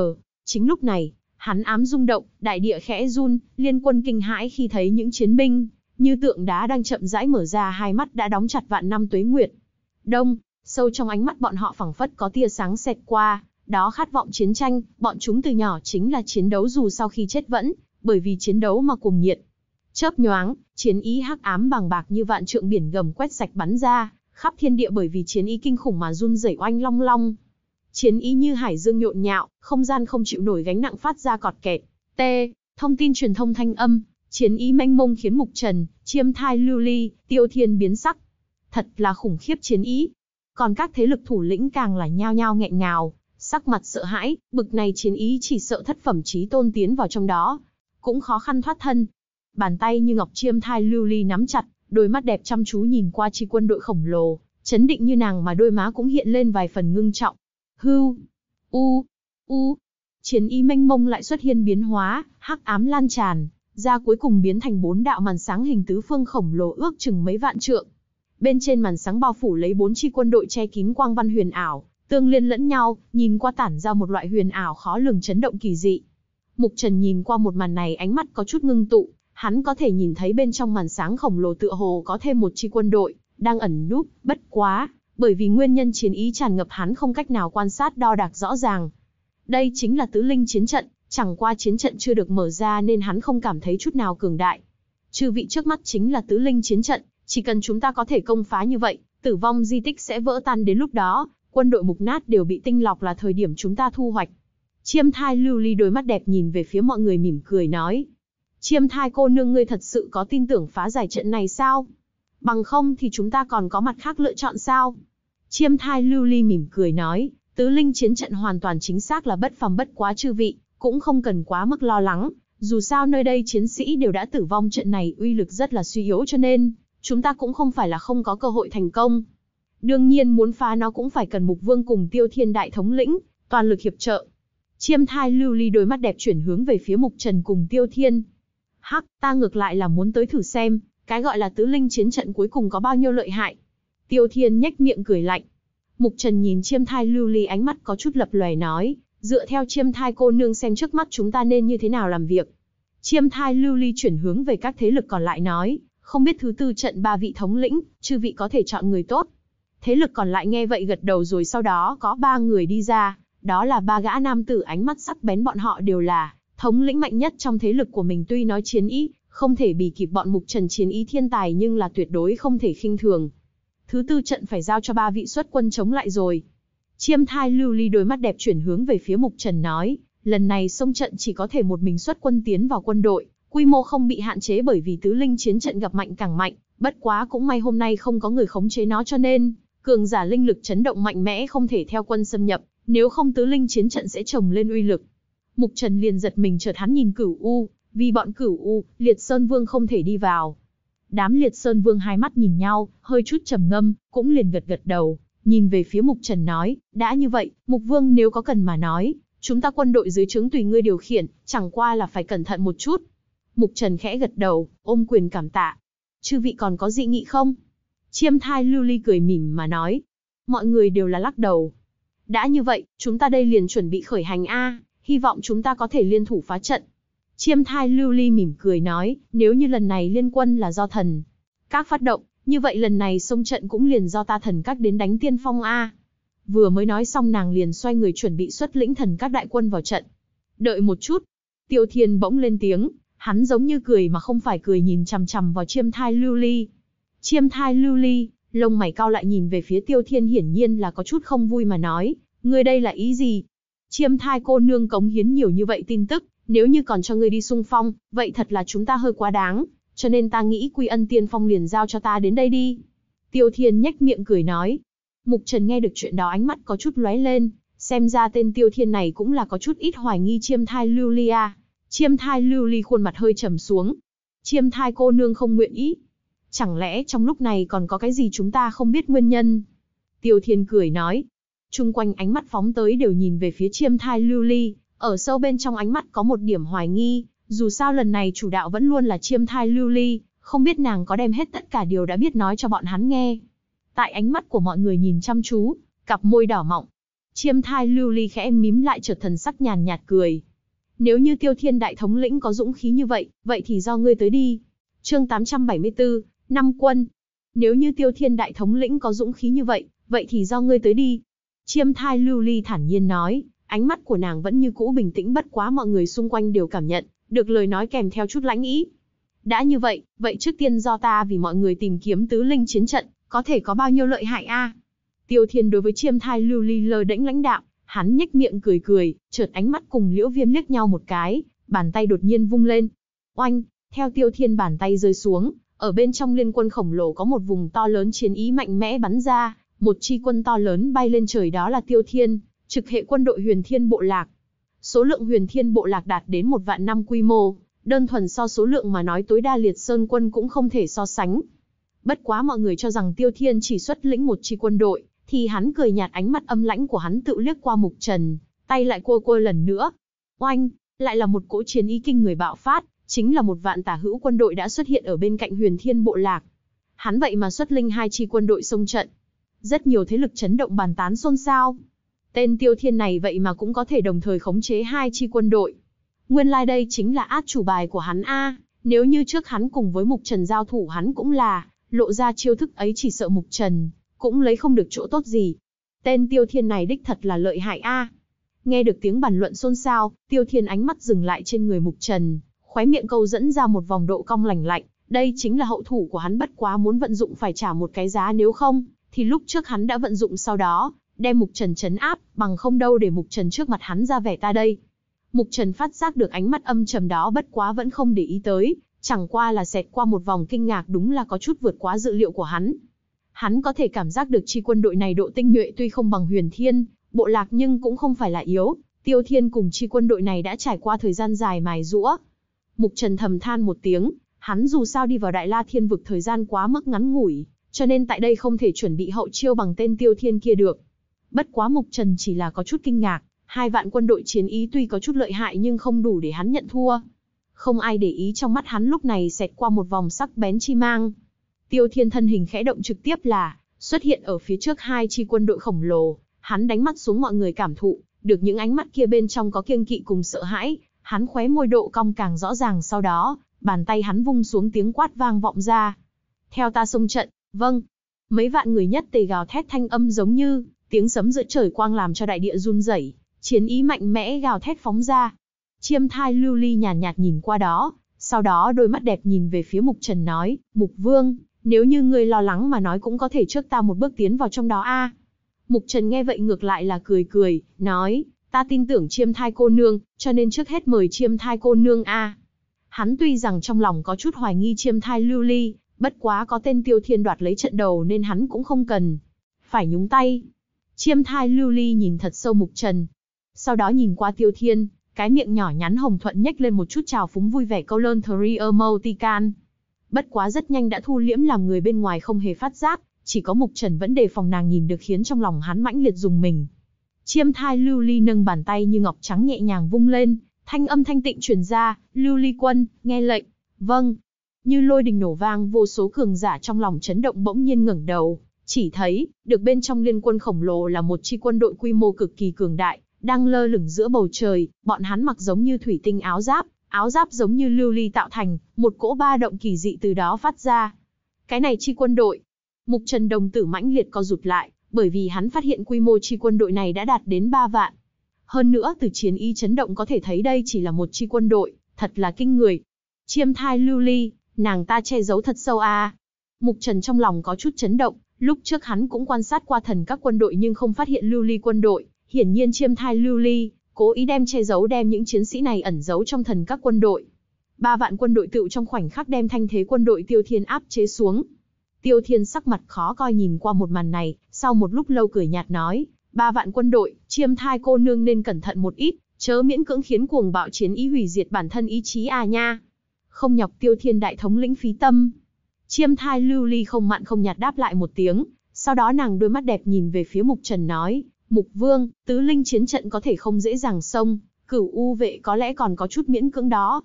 A: Chính lúc này, hắn ám rung động, đại địa khẽ run, liên quân kinh hãi khi thấy những chiến binh, như tượng đá đang chậm rãi mở ra hai mắt đã đóng chặt vạn năm tuế nguyệt. Đông, sâu trong ánh mắt bọn họ phẳng phất có tia sáng xẹt qua, đó khát vọng chiến tranh, bọn chúng từ nhỏ chính là chiến đấu dù sau khi chết vẫn, bởi vì chiến đấu mà cùng nhiệt. Chớp nhoáng, chiến ý hắc ám bằng bạc như vạn trượng biển gầm quét sạch bắn ra, khắp thiên địa bởi vì chiến ý kinh khủng mà run rẩy oanh long long. Chiến ý như hải dương nhộn nhạo, không gian không chịu nổi gánh nặng phát ra cọt kẹt. T, thông tin truyền thông thanh âm, chiến ý mênh mông khiến Mục Trần, Chiêm Thai Lưu Ly, Tiêu Thiên biến sắc. Thật là khủng khiếp chiến ý. Còn các thế lực thủ lĩnh càng là nhao nhao nghẹn ngào, sắc mặt sợ hãi, bực này chiến ý chỉ sợ thất phẩm trí tôn tiến vào trong đó, cũng khó khăn thoát thân. Bàn tay như ngọc chiêm thai lưu ly nắm chặt, đôi mắt đẹp chăm chú nhìn qua chi quân đội khổng lồ, chấn định như nàng mà đôi má cũng hiện lên vài phần ngưng trọng. Hưu, u, u, chiến ý mênh mông lại xuất hiện biến hóa, hắc ám lan tràn, ra cuối cùng biến thành bốn đạo màn sáng hình tứ phương khổng lồ ước chừng mấy vạn trượng. Bên trên màn sáng bao phủ lấy bốn chi quân đội che kín quang văn huyền ảo, Tương liên lẫn nhau, nhìn qua tản ra một loại huyền ảo khó lường chấn động kỳ dị. Mục Trần nhìn qua một màn này ánh mắt có chút ngưng tụ, hắn có thể nhìn thấy bên trong màn sáng khổng lồ tựa hồ có thêm một chi quân đội, đang ẩn núp, bất quá, bởi vì nguyên nhân chiến ý tràn ngập hắn không cách nào quan sát đo đạc rõ ràng. Đây chính là tứ linh chiến trận, chẳng qua chiến trận chưa được mở ra nên hắn không cảm thấy chút nào cường đại. Chư vị trước mắt chính là tứ linh chiến trận, chỉ cần chúng ta có thể công phá như vậy, tử vong di tích sẽ vỡ tan đến lúc đó, quân đội mục nát đều bị tinh lọc là thời điểm chúng ta thu hoạch. Chiêm thai lưu ly đôi mắt đẹp nhìn về phía mọi người mỉm cười nói. Chiêm thai cô nương ngươi thật sự có tin tưởng phá giải trận này sao? Bằng không thì chúng ta còn có mặt khác lựa chọn sao? Chiêm thai lưu ly mỉm cười nói, tứ linh chiến trận hoàn toàn chính xác là bất phàm bất quá chư vị, cũng không cần quá mức lo lắng. Dù sao nơi đây chiến sĩ đều đã tử vong trận này uy lực rất là suy yếu cho nên, chúng ta cũng không phải là không có cơ hội thành công. Đương nhiên muốn phá nó cũng phải cần mục vương cùng tiêu thiên đại thống lĩnh, toàn lực hiệp trợ. Chiêm thai lưu ly đôi mắt đẹp chuyển hướng về phía mục trần cùng tiêu thiên. Hắc, ta ngược lại là muốn tới thử xem, cái gọi là tứ linh chiến trận cuối cùng có bao nhiêu lợi hại. Tiêu thiên nhếch miệng cười lạnh. Mục trần nhìn chiêm thai lưu ly ánh mắt có chút lập lòe nói, dựa theo chiêm thai cô nương xem trước mắt chúng ta nên như thế nào làm việc. Chiêm thai lưu ly chuyển hướng về các thế lực còn lại nói, không biết thứ tư trận ba vị thống lĩnh, chư vị có thể chọn người tốt, Thế lực còn lại nghe vậy gật đầu rồi sau đó có ba người đi ra, đó là ba gã nam tử ánh mắt sắc bén bọn họ đều là thống lĩnh mạnh nhất trong thế lực của mình tuy nói chiến ý, không thể bì kịp bọn mục trần chiến ý thiên tài nhưng là tuyệt đối không thể khinh thường. Thứ tư trận phải giao cho ba vị xuất quân chống lại rồi. Chiêm thai lưu ly đôi mắt đẹp chuyển hướng về phía mục trần nói, lần này sông trận chỉ có thể một mình xuất quân tiến vào quân đội, quy mô không bị hạn chế bởi vì tứ linh chiến trận gặp mạnh càng mạnh, bất quá cũng may hôm nay không có người khống chế nó cho nên, cường giả linh lực chấn động mạnh mẽ không thể theo quân xâm nhập, nếu không tứ linh chiến trận sẽ trồng lên uy lực. Mục Trần liền giật mình chợt hắn nhìn Cửu U, vì bọn Cửu U, Liệt Sơn Vương không thể đi vào. Đám Liệt Sơn Vương hai mắt nhìn nhau, hơi chút trầm ngâm, cũng liền gật gật đầu, nhìn về phía Mục Trần nói, đã như vậy, Mục Vương nếu có cần mà nói, chúng ta quân đội dưới trướng tùy ngươi điều khiển, chẳng qua là phải cẩn thận một chút. Mục Trần khẽ gật đầu, ôm quyền cảm tạ. Chư vị còn có dị nghị không? Chiêm thai lưu ly cười mỉm mà nói. Mọi người đều là lắc đầu. Đã như vậy, chúng ta đây liền chuẩn bị khởi hành A, hy vọng chúng ta có thể liên thủ phá trận. Chiêm thai lưu ly mỉm cười nói, nếu như lần này liên quân là do thần. Các phát động, như vậy lần này sông trận cũng liền do ta thần các đến đánh tiên phong A. Vừa mới nói xong nàng liền xoay người chuẩn bị xuất lĩnh thần các đại quân vào trận. Đợi một chút, tiêu thiên bỗng lên tiếng, hắn giống như cười mà không phải cười nhìn chằm chằm vào chiêm thai lưu ly. Chiêm thai lưu ly, lông mày cao lại nhìn về phía tiêu thiên hiển nhiên là có chút không vui mà nói, ngươi đây là ý gì? Chiêm thai cô nương cống hiến nhiều như vậy tin tức, nếu như còn cho ngươi đi sung phong, vậy thật là chúng ta hơi quá đáng, cho nên ta nghĩ quy ân tiên phong liền giao cho ta đến đây đi. Tiêu thiên nhếch miệng cười nói. Mục Trần nghe được chuyện đó ánh mắt có chút lóe lên, xem ra tên tiêu thiên này cũng là có chút ít hoài nghi chiêm thai lưu ly à. Chiêm thai lưu ly khuôn mặt hơi trầm xuống. Chiêm thai cô nương không nguyện ý, Chẳng lẽ trong lúc này còn có cái gì chúng ta không biết nguyên nhân? Tiêu Thiên cười nói. Trung quanh ánh mắt phóng tới đều nhìn về phía chiêm thai lưu ly, ở sâu bên trong ánh mắt có một điểm hoài nghi, dù sao lần này chủ đạo vẫn luôn là chiêm thai lưu ly, không biết nàng có đem hết tất cả điều đã biết nói cho bọn hắn nghe. Tại ánh mắt của mọi người nhìn chăm chú, cặp môi đỏ mọng. Chiêm thai lưu ly khẽ mím lại chợt thần sắc nhàn nhạt cười. Nếu như tiêu thiên đại thống lĩnh có dũng khí như vậy, vậy thì do ngươi tới đi. chương 874, Năm quân. Nếu như tiêu thiên đại thống lĩnh có dũng khí như vậy, vậy thì do ngươi tới đi. Chiêm thai lưu ly thản nhiên nói, ánh mắt của nàng vẫn như cũ bình tĩnh bất quá mọi người xung quanh đều cảm nhận, được lời nói kèm theo chút lãnh ý. Đã như vậy, vậy trước tiên do ta vì mọi người tìm kiếm tứ linh chiến trận, có thể có bao nhiêu lợi hại a? Tiêu Thiên đối với chiêm thai lưu ly lơ đễnh lãnh đạo, hắn nhếch miệng cười cười, chợt ánh mắt cùng Liễu Viêm liếc nhau một cái, bàn tay đột nhiên vung lên. Oanh, theo Tiêu Thiên bàn tay rơi xuống, ở bên trong liên quân khổng lồ có một vùng to lớn chiến ý mạnh mẽ bắn ra, một chi quân to lớn bay lên trời đó là Tiêu Thiên, trực hệ quân đội Huyền Thiên Bộ Lạc. Số lượng Huyền Thiên Bộ Lạc đạt đến một vạn năm quy mô, đơn thuần so số lượng mà nói tối đa liệt sơn quân cũng không thể so sánh. Bất quá mọi người cho rằng Tiêu Thiên chỉ xuất lĩnh một chi quân đội, thì hắn cười nhạt ánh mắt âm lãnh của hắn tự liếc qua mục trần, tay lại cua cua lần nữa. Oanh, lại là một cỗ chiến ý kinh người bạo phát, Chính là một vạn tà hữu quân đội đã xuất hiện ở bên cạnh huyền thiên bộ lạc. Hắn vậy mà xuất linh hai chi quân đội xông trận. Rất nhiều thế lực chấn động bàn tán xôn xao. Tên tiêu thiên này vậy mà cũng có thể đồng thời khống chế hai chi quân đội. Nguyên lai like đây chính là át chủ bài của hắn A, nếu như trước hắn cùng với mục trần giao thủ hắn cũng là, lộ ra chiêu thức ấy chỉ sợ mục trần, cũng lấy không được chỗ tốt gì. Tên tiêu thiên này đích thật là lợi hại A. Nghe được tiếng bàn luận xôn xao, tiêu thiên ánh mắt dừng lại trên người mục trần khóe miệng câu dẫn ra một vòng độ cong lành lạnh, đây chính là hậu thủ của hắn bất quá muốn vận dụng phải trả một cái giá nếu không, thì lúc trước hắn đã vận dụng sau đó, đem Mục Trần chấn áp, bằng không đâu để Mục Trần trước mặt hắn ra vẻ ta đây. Mục Trần phát giác được ánh mắt âm trầm đó bất quá vẫn không để ý tới, chẳng qua là xẹt qua một vòng kinh ngạc đúng là có chút vượt quá dự liệu của hắn. Hắn có thể cảm giác được chi quân đội này độ tinh nhuệ tuy không bằng huyền thiên, bộ lạc nhưng cũng không phải là yếu, tiêu thiên cùng chi quân đội này đã trải qua thời gian dài mài rũa, Mục Trần thầm than một tiếng, hắn dù sao đi vào Đại La Thiên vực thời gian quá mức ngắn ngủi, cho nên tại đây không thể chuẩn bị hậu chiêu bằng tên Tiêu Thiên kia được. Bất quá Mục Trần chỉ là có chút kinh ngạc, hai vạn quân đội chiến ý tuy có chút lợi hại nhưng không đủ để hắn nhận thua. Không ai để ý trong mắt hắn lúc này xẹt qua một vòng sắc bén chi mang. Tiêu Thiên thân hình khẽ động trực tiếp là xuất hiện ở phía trước hai chi quân đội khổng lồ, hắn đánh mắt xuống mọi người cảm thụ, được những ánh mắt kia bên trong có kiêng kỵ cùng sợ hãi, hắn khóe môi độ cong càng rõ ràng sau đó, bàn tay hắn vung xuống tiếng quát vang vọng ra. Theo ta xông trận, vâng. Mấy vạn người nhất tề gào thét thanh âm giống như, tiếng sấm giữa trời quang làm cho đại địa run rẩy, chiến ý mạnh mẽ gào thét phóng ra. Chiêm thai lưu ly nhàn nhạt, nhìn qua đó, sau đó đôi mắt đẹp nhìn về phía mục trần nói, mục vương, nếu như ngươi lo lắng mà nói cũng có thể trước ta một bước tiến vào trong đó a. Mục trần nghe vậy ngược lại là cười cười, nói, ta tin tưởng chiêm thai cô nương, cho nên trước hết mời chiêm thai cô nương a. Hắn tuy rằng trong lòng có chút hoài nghi chiêm thai lưu ly, bất quá có tên tiêu thiên đoạt lấy trận đầu nên hắn cũng không cần. Phải nhúng tay. Chiêm thai lưu ly nhìn thật sâu mục trần. Sau đó nhìn qua tiêu thiên, cái miệng nhỏ nhắn hồng thuận nhếch lên một chút trào phúng vui vẻ câu lơn Thurier Motican. Bất quá rất nhanh đã thu liễm làm người bên ngoài không hề phát giác, chỉ có mục trần vẫn đề phòng nàng nhìn được khiến trong lòng hắn mãnh liệt dùng mình. Chiêm thai Lưu Ly nâng bàn tay như ngọc trắng nhẹ nhàng vung lên, thanh âm thanh tịnh truyền ra, Lưu Ly quân, nghe lệnh, vâng. Như lôi đình nổ vang vô số cường giả trong lòng chấn động bỗng nhiên ngẩng đầu, chỉ thấy, được bên trong liên quân khổng lồ là một chi quân đội quy mô cực kỳ cường đại, đang lơ lửng giữa bầu trời, bọn hắn mặc giống như thủy tinh áo giáp, áo giáp giống như lưu ly tạo thành, một cỗ ba động kỳ dị từ đó phát ra. Cái này chi quân đội. Mục Trần đồng tử mãnh liệt co rụt lại, bởi vì hắn phát hiện quy mô chi quân đội này đã đạt đến 3 vạn. Hơn nữa từ chiến y chấn động có thể thấy đây chỉ là một chi quân đội, thật là kinh người. Chiêm thai lưu ly, nàng ta che giấu thật sâu À. Mục Trần trong lòng có chút chấn động, lúc trước hắn cũng quan sát qua thần các quân đội nhưng không phát hiện lưu ly quân đội, hiển nhiên chiêm thai lưu ly, cố ý đem che giấu đem những chiến sĩ này ẩn giấu trong thần các quân đội. Ba vạn quân đội tựu trong khoảnh khắc đem thanh thế quân đội tiêu thiên áp chế xuống, Tiêu Thiên sắc mặt khó coi nhìn qua một màn này, sau một lúc lâu cười nhạt nói, ba vạn quân đội, chiêm thai cô nương nên cẩn thận một ít, chớ miễn cưỡng khiến cuồng bạo chiến ý hủy diệt bản thân ý chí à nha. Không nhọc Tiêu Thiên đại thống lĩnh phí tâm. Chiêm thai lưu ly không mặn không nhạt đáp lại một tiếng, sau đó nàng đôi mắt đẹp nhìn về phía Mục Trần nói, Mục Vương, tứ linh chiến trận có thể không dễ dàng xông, cửu u vệ có lẽ còn có chút miễn cưỡng đó.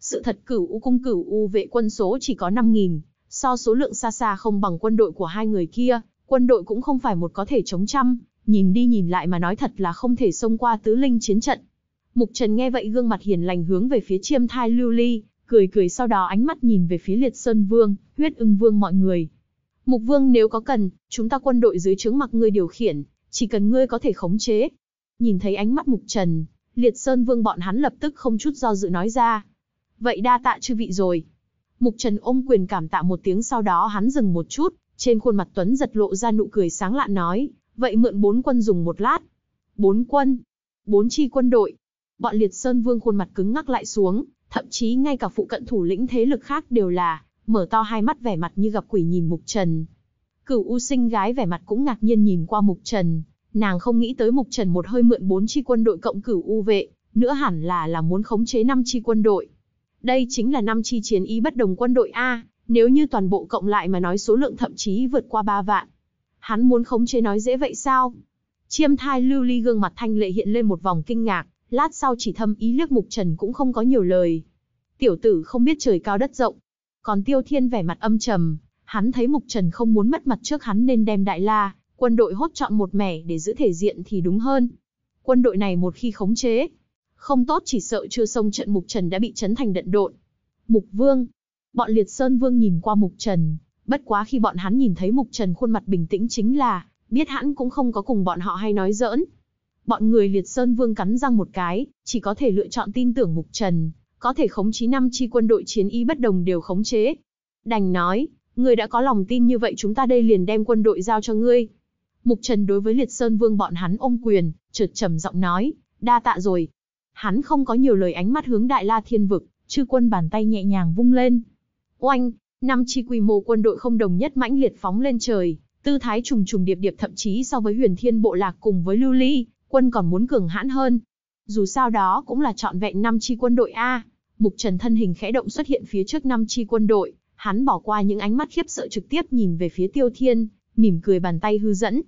A: Sự thật cửu u cung cửu u vệ quân số chỉ có 5.000, So số lượng xa xa không bằng quân đội của hai người kia, quân đội cũng không phải một có thể chống trăm, nhìn đi nhìn lại mà nói thật là không thể xông qua tứ linh chiến trận. Mục Trần nghe vậy gương mặt hiền lành hướng về phía chiêm thai lưu ly, cười cười sau đó ánh mắt nhìn về phía liệt sơn vương, huyết ưng vương mọi người. Mục vương nếu có cần, chúng ta quân đội dưới trướng mặc ngươi điều khiển, chỉ cần ngươi có thể khống chế. Nhìn thấy ánh mắt mục trần, liệt sơn vương bọn hắn lập tức không chút do dự nói ra. Vậy đa tạ chư vị rồi, Mục Trần ôm quyền cảm tạ một tiếng sau đó hắn dừng một chút, trên khuôn mặt Tuấn giật lộ ra nụ cười sáng lạ nói, vậy mượn bốn quân dùng một lát. Bốn quân, bốn chi quân đội. Bọn liệt sơn vương khuôn mặt cứng ngắc lại xuống, thậm chí ngay cả phụ cận thủ lĩnh thế lực khác đều là, mở to hai mắt vẻ mặt như gặp quỷ nhìn Mục Trần. Cửu U sinh gái vẻ mặt cũng ngạc nhiên nhìn qua Mục Trần, nàng không nghĩ tới Mục Trần một hơi mượn bốn chi quân đội cộng cửu U vệ, nữa hẳn là là muốn khống chế năm chi quân đội. Đây chính là năm chi chiến ý bất đồng quân đội A, nếu như toàn bộ cộng lại mà nói số lượng thậm chí vượt qua 3 vạn. Hắn muốn khống chế nói dễ vậy sao? Chiêm thai lưu ly gương mặt thanh lệ hiện lên một vòng kinh ngạc, lát sau chỉ thâm ý liếc mục trần cũng không có nhiều lời. Tiểu tử không biết trời cao đất rộng. Còn tiêu thiên vẻ mặt âm trầm, hắn thấy mục trần không muốn mất mặt trước hắn nên đem đại la, quân đội hốt chọn một mẻ để giữ thể diện thì đúng hơn. Quân đội này một khi khống chế, không tốt chỉ sợ chưa xong trận Mục Trần đã bị chấn thành đận độn. Mục Vương, bọn Liệt Sơn Vương nhìn qua Mục Trần, bất quá khi bọn hắn nhìn thấy Mục Trần khuôn mặt bình tĩnh chính là, biết hắn cũng không có cùng bọn họ hay nói giỡn. Bọn người Liệt Sơn Vương cắn răng một cái, chỉ có thể lựa chọn tin tưởng Mục Trần, có thể khống chí năm chi quân đội chiến y bất đồng đều khống chế. Đành nói, người đã có lòng tin như vậy chúng ta đây liền đem quân đội giao cho ngươi. Mục Trần đối với Liệt Sơn Vương bọn hắn ôm quyền, trượt trầm giọng nói, đa tạ rồi, Hắn không có nhiều lời ánh mắt hướng Đại La Thiên vực, chư quân bàn tay nhẹ nhàng vung lên. Oanh, năm chi quy mô quân đội không đồng nhất mãnh liệt phóng lên trời, tư thái trùng trùng điệp điệp thậm chí so với Huyền Thiên bộ lạc cùng với Lưu Ly, quân còn muốn cường hãn hơn. Dù sao đó cũng là trọn vẹn năm chi quân đội a. Mục Trần thân hình khẽ động xuất hiện phía trước năm chi quân đội, hắn bỏ qua những ánh mắt khiếp sợ trực tiếp nhìn về phía Tiêu Thiên, mỉm cười bàn tay hư dẫn.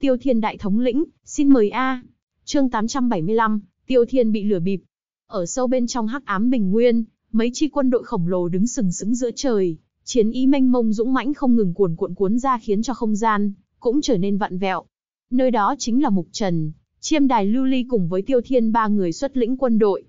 A: Tiêu Thiên đại thống lĩnh, xin mời a. Chương tám trăm bảy mươi lăm. Tiêu Thiên bị lửa bịp. Ở sâu bên trong hắc ám bình nguyên, mấy chi quân đội khổng lồ đứng sừng sững giữa trời, chiến ý mênh mông dũng mãnh không ngừng cuồn cuộn cuốn ra khiến cho không gian cũng trở nên vặn vẹo. Nơi đó chính là Mục Trần, Chiêm Đài Lưu Ly cùng với Tiêu Thiên ba người xuất lĩnh quân đội.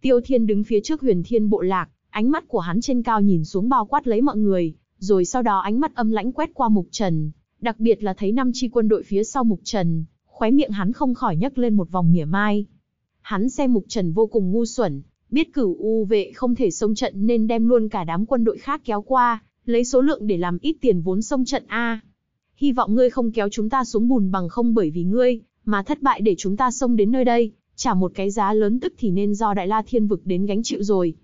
A: Tiêu Thiên đứng phía trước Huyền Thiên bộ lạc, ánh mắt của hắn trên cao nhìn xuống bao quát lấy mọi người, rồi sau đó ánh mắt âm lãnh quét qua Mục Trần, đặc biệt là thấy năm chi quân đội phía sau Mục Trần, khóe miệng hắn không khỏi nhấc lên một vòng mỉa mai, Hắn xem mục trần vô cùng ngu xuẩn, biết cửu u vệ không thể xông trận nên đem luôn cả đám quân đội khác kéo qua, lấy số lượng để làm ít tiền vốn xông trận A. Hy vọng ngươi không kéo chúng ta xuống bùn bằng không bởi vì ngươi, mà thất bại để chúng ta xông đến nơi đây, trả một cái giá lớn tức thì nên do Đại La Thiên Vực đến gánh chịu rồi.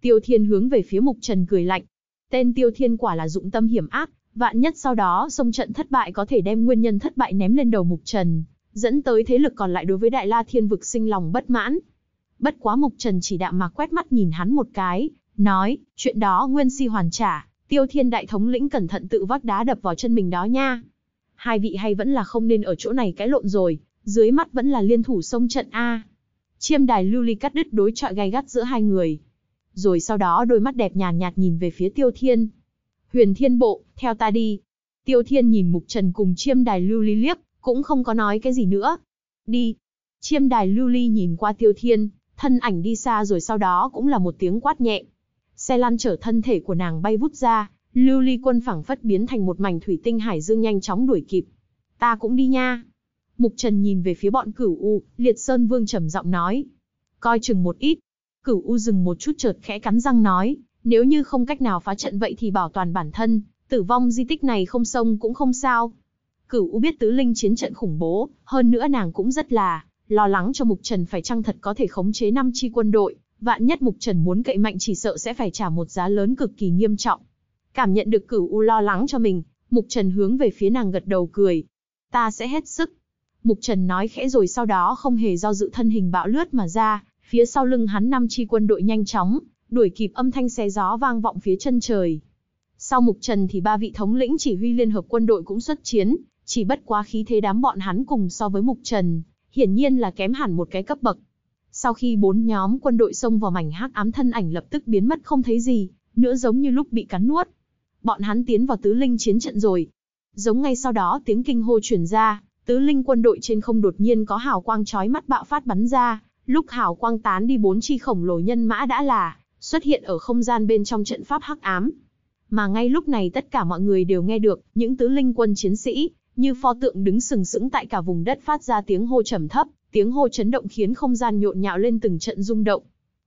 A: Tiêu Thiên hướng về phía Mục Trần cười lạnh. Tên Tiêu Thiên quả là dụng tâm hiểm ác, vạn nhất sau đó xông trận thất bại có thể đem nguyên nhân thất bại ném lên đầu Mục Trần dẫn tới thế lực còn lại đối với Đại La Thiên vực sinh lòng bất mãn. Bất quá Mục Trần chỉ đạm mà quét mắt nhìn hắn một cái, nói, chuyện đó Nguyên Si hoàn trả, Tiêu Thiên Đại Thống lĩnh cẩn thận tự vác đá đập vào chân mình đó nha. Hai vị hay vẫn là không nên ở chỗ này cái lộn rồi, dưới mắt vẫn là liên thủ sông trận A. Chiêm đài lưu ly cắt đứt đối trọi gay gắt giữa hai người. Rồi sau đó đôi mắt đẹp nhàn nhạt nhìn về phía Tiêu Thiên. Huyền Thiên Bộ, theo ta đi. Tiêu Thiên nhìn Mục Trần cùng chiêm đài lưu ly liếc, cũng không có nói cái gì nữa. Đi. Chiêm đài lưu ly nhìn qua tiêu thiên, thân ảnh đi xa rồi sau đó cũng là một tiếng quát nhẹ. Xe lăn chở thân thể của nàng bay vút ra, lưu ly quân phẳng phất biến thành một mảnh thủy tinh hải dương nhanh chóng đuổi kịp. Ta cũng đi nha. Mục Trần nhìn về phía bọn cửu U, liệt sơn vương trầm giọng nói. Coi chừng một ít. Cửu U dừng một chút chợt khẽ cắn răng nói, nếu như không cách nào phá trận vậy thì bảo toàn bản thân, tử vong di tích này không xông cũng không sao, Cửu U biết tứ linh chiến trận khủng bố, hơn nữa nàng cũng rất là lo lắng cho Mục Trần phải chăng thật có thể khống chế năm chi quân đội, vạn nhất Mục Trần muốn cậy mạnh chỉ sợ sẽ phải trả một giá lớn cực kỳ nghiêm trọng. Cảm nhận được Cửu U lo lắng cho mình, Mục Trần hướng về phía nàng gật đầu cười. Ta sẽ hết sức. Mục Trần nói khẽ rồi sau đó không hề do dự thân hình bạo lướt mà ra, phía sau lưng hắn năm chi quân đội nhanh chóng, đuổi kịp âm thanh xé gió vang vọng phía chân trời. Sau Mục Trần thì ba vị thống lĩnh chỉ huy liên hợp quân đội cũng xuất chiến, chỉ bất quá khí thế đám bọn hắn cùng so với Mục Trần, hiển nhiên là kém hẳn một cái cấp bậc. Sau khi bốn nhóm quân đội xông vào mảnh hắc ám thân ảnh lập tức biến mất không thấy gì, nữa giống như lúc bị cắn nuốt. Bọn hắn tiến vào tứ linh chiến trận rồi. Giống ngay sau đó tiếng kinh hô truyền ra, tứ linh quân đội trên không đột nhiên có hào quang chói mắt bạo phát bắn ra, lúc hào quang tán đi bốn chi khổng lồ nhân mã đã là xuất hiện ở không gian bên trong trận pháp hắc ám. Mà ngay lúc này tất cả mọi người đều nghe được những tứ linh quân chiến sĩ như pho tượng đứng sừng sững tại cả vùng đất phát ra tiếng hô trầm thấp, tiếng hô chấn động khiến không gian nhộn nhạo lên từng trận rung động.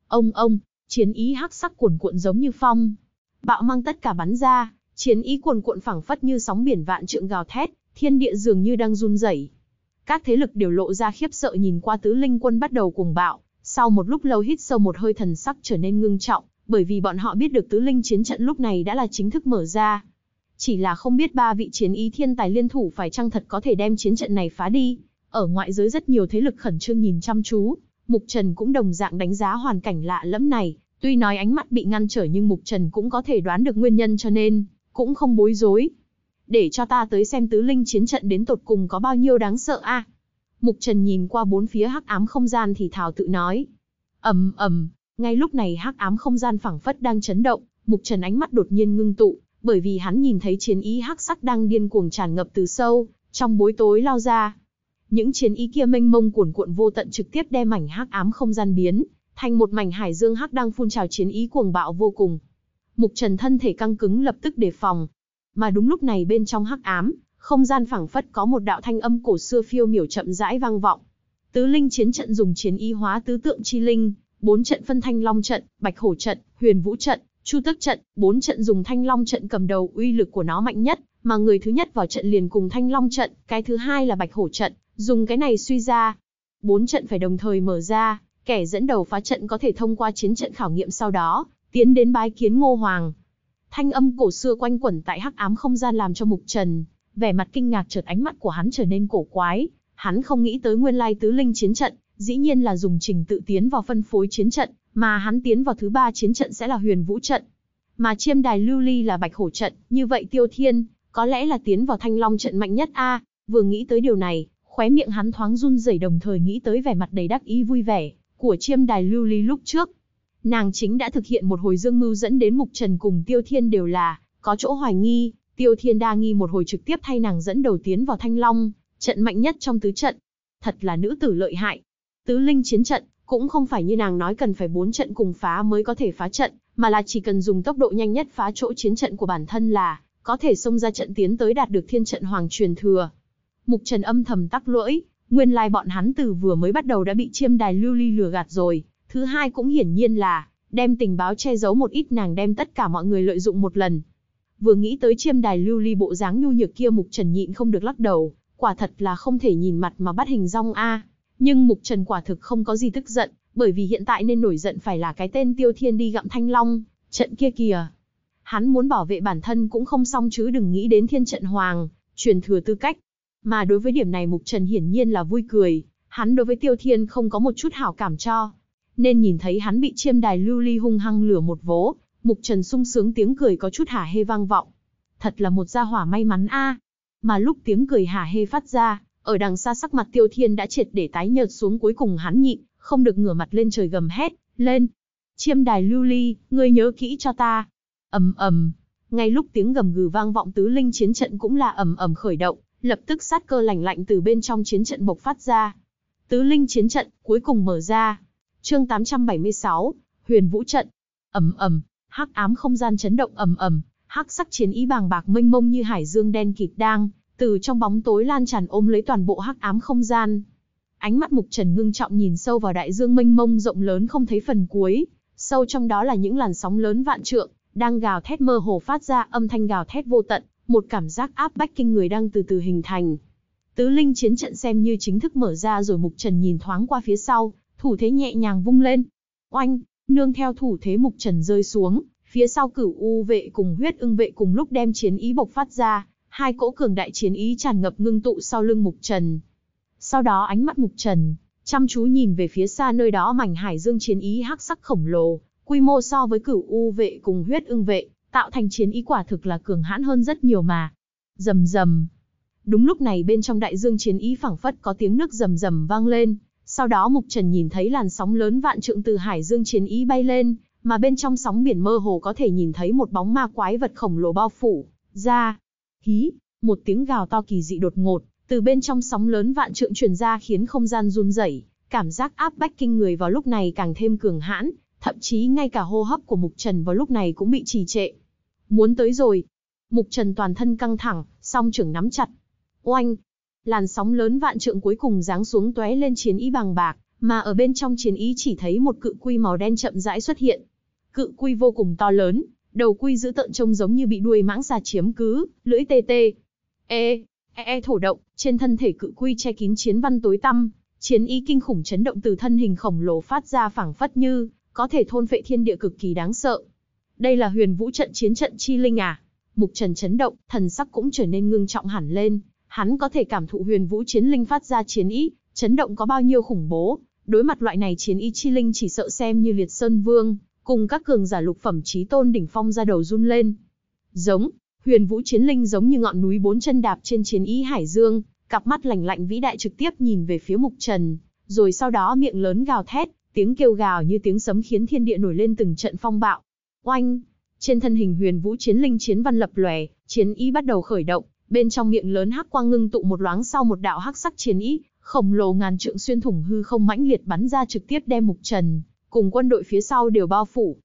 A: Ông ông, chiến ý hắc sắc cuồn cuộn giống như phong, bạo mang tất cả bắn ra, chiến ý cuồn cuộn phảng phất như sóng biển vạn trượng gào thét, thiên địa dường như đang run rẩy. Các thế lực đều lộ ra khiếp sợ nhìn qua tứ linh quân bắt đầu cuồng bạo, sau một lúc lâu hít sâu một hơi thần sắc trở nên ngưng trọng, bởi vì bọn họ biết được tứ linh chiến trận lúc này đã là chính thức mở ra, chỉ là không biết ba vị chiến ý thiên tài liên thủ phải chăng thật có thể đem chiến trận này phá đi. Ở ngoại giới rất nhiều thế lực khẩn trương nhìn chăm chú, Mục Trần cũng đồng dạng đánh giá hoàn cảnh lạ lẫm này, tuy nói ánh mắt bị ngăn trở nhưng Mục Trần cũng có thể đoán được nguyên nhân cho nên, cũng không bối rối. Để cho ta tới xem tứ linh chiến trận đến tột cùng có bao nhiêu đáng sợ a. Mục Trần nhìn qua bốn phía hắc ám không gian thì thào tự nói. Ầm ầm, ngay lúc này hắc ám không gian phảng phất đang chấn động, Mục Trần ánh mắt đột nhiên ngưng tụ, bởi vì hắn nhìn thấy chiến ý hắc sắc đang điên cuồng tràn ngập từ sâu, trong bối tối lao ra. Những chiến ý kia mênh mông cuồn cuộn vô tận trực tiếp đem mảnh hắc ám không gian biến, thành một mảnh hải dương hắc đang phun trào chiến ý cuồng bạo vô cùng. Mục Trần thân thể căng cứng lập tức đề phòng. Mà đúng lúc này bên trong hắc ám, không gian phảng phất có một đạo thanh âm cổ xưa phiêu miểu chậm rãi vang vọng. Tứ linh chiến trận dùng chiến ý hóa tứ tượng chi linh, bốn trận phân thanh long trận, bạch hổ trận, huyền vũ trận, Chu tức trận, bốn trận dùng thanh long trận cầm đầu uy lực của nó mạnh nhất, mà người thứ nhất vào trận liền cùng thanh long trận, cái thứ hai là bạch hổ trận, dùng cái này suy ra. Bốn trận phải đồng thời mở ra, kẻ dẫn đầu phá trận có thể thông qua chiến trận khảo nghiệm sau đó, tiến đến bái kiến ngô hoàng. Thanh âm cổ xưa quanh quẩn tại hắc ám không gian làm cho mục trần, vẻ mặt kinh ngạc chợt ánh mắt của hắn trở nên cổ quái. Hắn không nghĩ tới nguyên lai tứ linh chiến trận, dĩ nhiên là dùng trình tự tiến vào phân phối chiến trận, mà hắn tiến vào thứ ba chiến trận sẽ là huyền vũ trận. Mà chiêm đài lưu ly là bạch hổ trận, như vậy tiêu thiên, có lẽ là tiến vào thanh long trận mạnh nhất a vừa nghĩ tới điều này, khóe miệng hắn thoáng run rẩy đồng thời nghĩ tới vẻ mặt đầy đắc ý vui vẻ, của chiêm đài lưu ly lúc trước. Nàng chính đã thực hiện một hồi dương mưu dẫn đến mục trần cùng tiêu thiên đều là, có chỗ hoài nghi, tiêu thiên đa nghi một hồi trực tiếp thay nàng dẫn đầu tiến vào thanh long, trận mạnh nhất trong tứ trận. Thật là nữ tử lợi hại. Tứ linh chiến trận, cũng không phải như nàng nói cần phải bốn trận cùng phá mới có thể phá trận, mà là chỉ cần dùng tốc độ nhanh nhất phá chỗ chiến trận của bản thân là có thể xông ra trận tiến tới đạt được thiên trận hoàng truyền thừa. Mục Trần âm thầm tắc lưỡi, nguyên lai bọn hắn từ vừa mới bắt đầu đã bị chiêm đài lưu ly lừa gạt rồi, thứ hai cũng hiển nhiên là đem tình báo che giấu một ít nàng đem tất cả mọi người lợi dụng một lần. Vừa nghĩ tới chiêm đài lưu ly bộ dáng nhu nhược kia Mục Trần nhịn không được lắc đầu, quả thật là không thể nhìn mặt mà bắt hình rong a. À. Nhưng Mục Trần quả thực không có gì tức giận, bởi vì hiện tại nên nổi giận phải là cái tên Tiêu Thiên đi gặm Thanh Long, trận kia kìa. Hắn muốn bảo vệ bản thân cũng không xong chứ đừng nghĩ đến thiên trận hoàng, truyền thừa tư cách. Mà đối với điểm này Mục Trần hiển nhiên là vui cười, hắn đối với Tiêu Thiên không có một chút hảo cảm cho. Nên nhìn thấy hắn bị chiêm đài lưu ly hung hăng lửa một vố, Mục Trần sung sướng tiếng cười có chút hả hê vang vọng. Thật là một gia hỏa may mắn a. Mà lúc tiếng cười hả hê phát ra, ở đằng xa sắc mặt Tiêu Thiên đã triệt để tái nhợt xuống cuối cùng hắn nhịn, không được ngửa mặt lên trời gầm hét, lên. Chiêm đài lưu ly, ngươi nhớ kỹ cho ta. ầm ầm, ngay lúc tiếng gầm gừ vang vọng tứ linh chiến trận cũng là ầm ầm khởi động, lập tức sát cơ lạnh lạnh từ bên trong chiến trận bộc phát ra. Tứ linh chiến trận cuối cùng mở ra. Chương 876, Huyền Vũ trận. Ầm ầm, hắc ám không gian chấn động ầm ầm, hắc sắc chiến ý bàng bạc mênh mông như hải dương đen kịt đang từ trong bóng tối lan tràn ôm lấy toàn bộ hắc ám không gian. Ánh mắt Mục Trần ngưng trọng nhìn sâu vào đại dương mênh mông rộng lớn không thấy phần cuối, sâu trong đó là những làn sóng lớn vạn trượng, đang gào thét mơ hồ phát ra âm thanh gào thét vô tận, một cảm giác áp bách kinh người đang từ từ hình thành. Tứ linh chiến trận xem như chính thức mở ra rồi Mục Trần nhìn thoáng qua phía sau, thủ thế nhẹ nhàng vung lên. Oanh, nương theo thủ thế Mục Trần rơi xuống, phía sau cửu u vệ cùng huyết ưng vệ cùng lúc đem chiến ý bộc phát ra, hai cỗ cường đại chiến ý tràn ngập ngưng tụ sau lưng Mục Trần. Sau đó ánh mắt Mục Trần chăm chú nhìn về phía xa nơi đó mảnh hải dương chiến ý hắc sắc khổng lồ, quy mô so với cửu u vệ cùng huyết ưng vệ, tạo thành chiến ý quả thực là cường hãn hơn rất nhiều mà. Rầm rầm. Đúng lúc này bên trong đại dương chiến ý phảng phất có tiếng nước rầm rầm vang lên, sau đó Mục Trần nhìn thấy làn sóng lớn vạn trượng từ hải dương chiến ý bay lên, mà bên trong sóng biển mơ hồ có thể nhìn thấy một bóng ma quái vật khổng lồ bao phủ ra, Hí, một tiếng gào to kỳ dị đột ngột, từ bên trong sóng lớn vạn trượng truyền ra khiến không gian run rẩy, cảm giác áp bách kinh người vào lúc này càng thêm cường hãn, thậm chí ngay cả hô hấp của Mục Trần vào lúc này cũng bị trì trệ. Muốn tới rồi. Mục Trần toàn thân căng thẳng, song trưởng nắm chặt. Oanh! Làn sóng lớn vạn trượng cuối cùng giáng xuống tóe lên chiến ý bằng bạc, mà ở bên trong chiến ý chỉ thấy một cự quy màu đen chậm rãi xuất hiện. Cự quy vô cùng to lớn, Đầu quy giữ tợn trông giống như bị đuôi mãng xà chiếm cứ, lưỡi tê tê. Ê, e, e, e thổ động, trên thân thể cự quy che kín chiến văn tối tăm, chiến ý kinh khủng chấn động từ thân hình khổng lồ phát ra phảng phất như, có thể thôn phệ thiên địa cực kỳ đáng sợ. Đây là huyền vũ trận chiến trận chi linh à? Mục trần chấn động, thần sắc cũng trở nên ngưng trọng hẳn lên, hắn có thể cảm thụ huyền vũ chiến linh phát ra chiến ý, chấn động có bao nhiêu khủng bố, đối mặt loại này chiến ý chi linh chỉ sợ xem như liệt sơn vương, cùng các cường giả lục phẩm trí tôn đỉnh phong ra đầu run lên. Giống, huyền vũ chiến linh giống như ngọn núi bốn chân đạp trên chiến ý hải dương, cặp mắt lạnh lạnh vĩ đại trực tiếp nhìn về phía mục trần, rồi sau đó miệng lớn gào thét, tiếng kêu gào như tiếng sấm khiến thiên địa nổi lên từng trận phong bạo. Oanh! Trên thân hình huyền vũ chiến linh chiến văn lập lòe, chiến ý bắt đầu khởi động, bên trong miệng lớn hắc quang ngưng tụ một loáng sau một đạo hắc sắc chiến ý, khổng lồ ngàn trượng xuyên thủng hư không mãnh liệt bắn ra trực tiếp đem mục trần cùng quân đội phía sau đều bao phủ.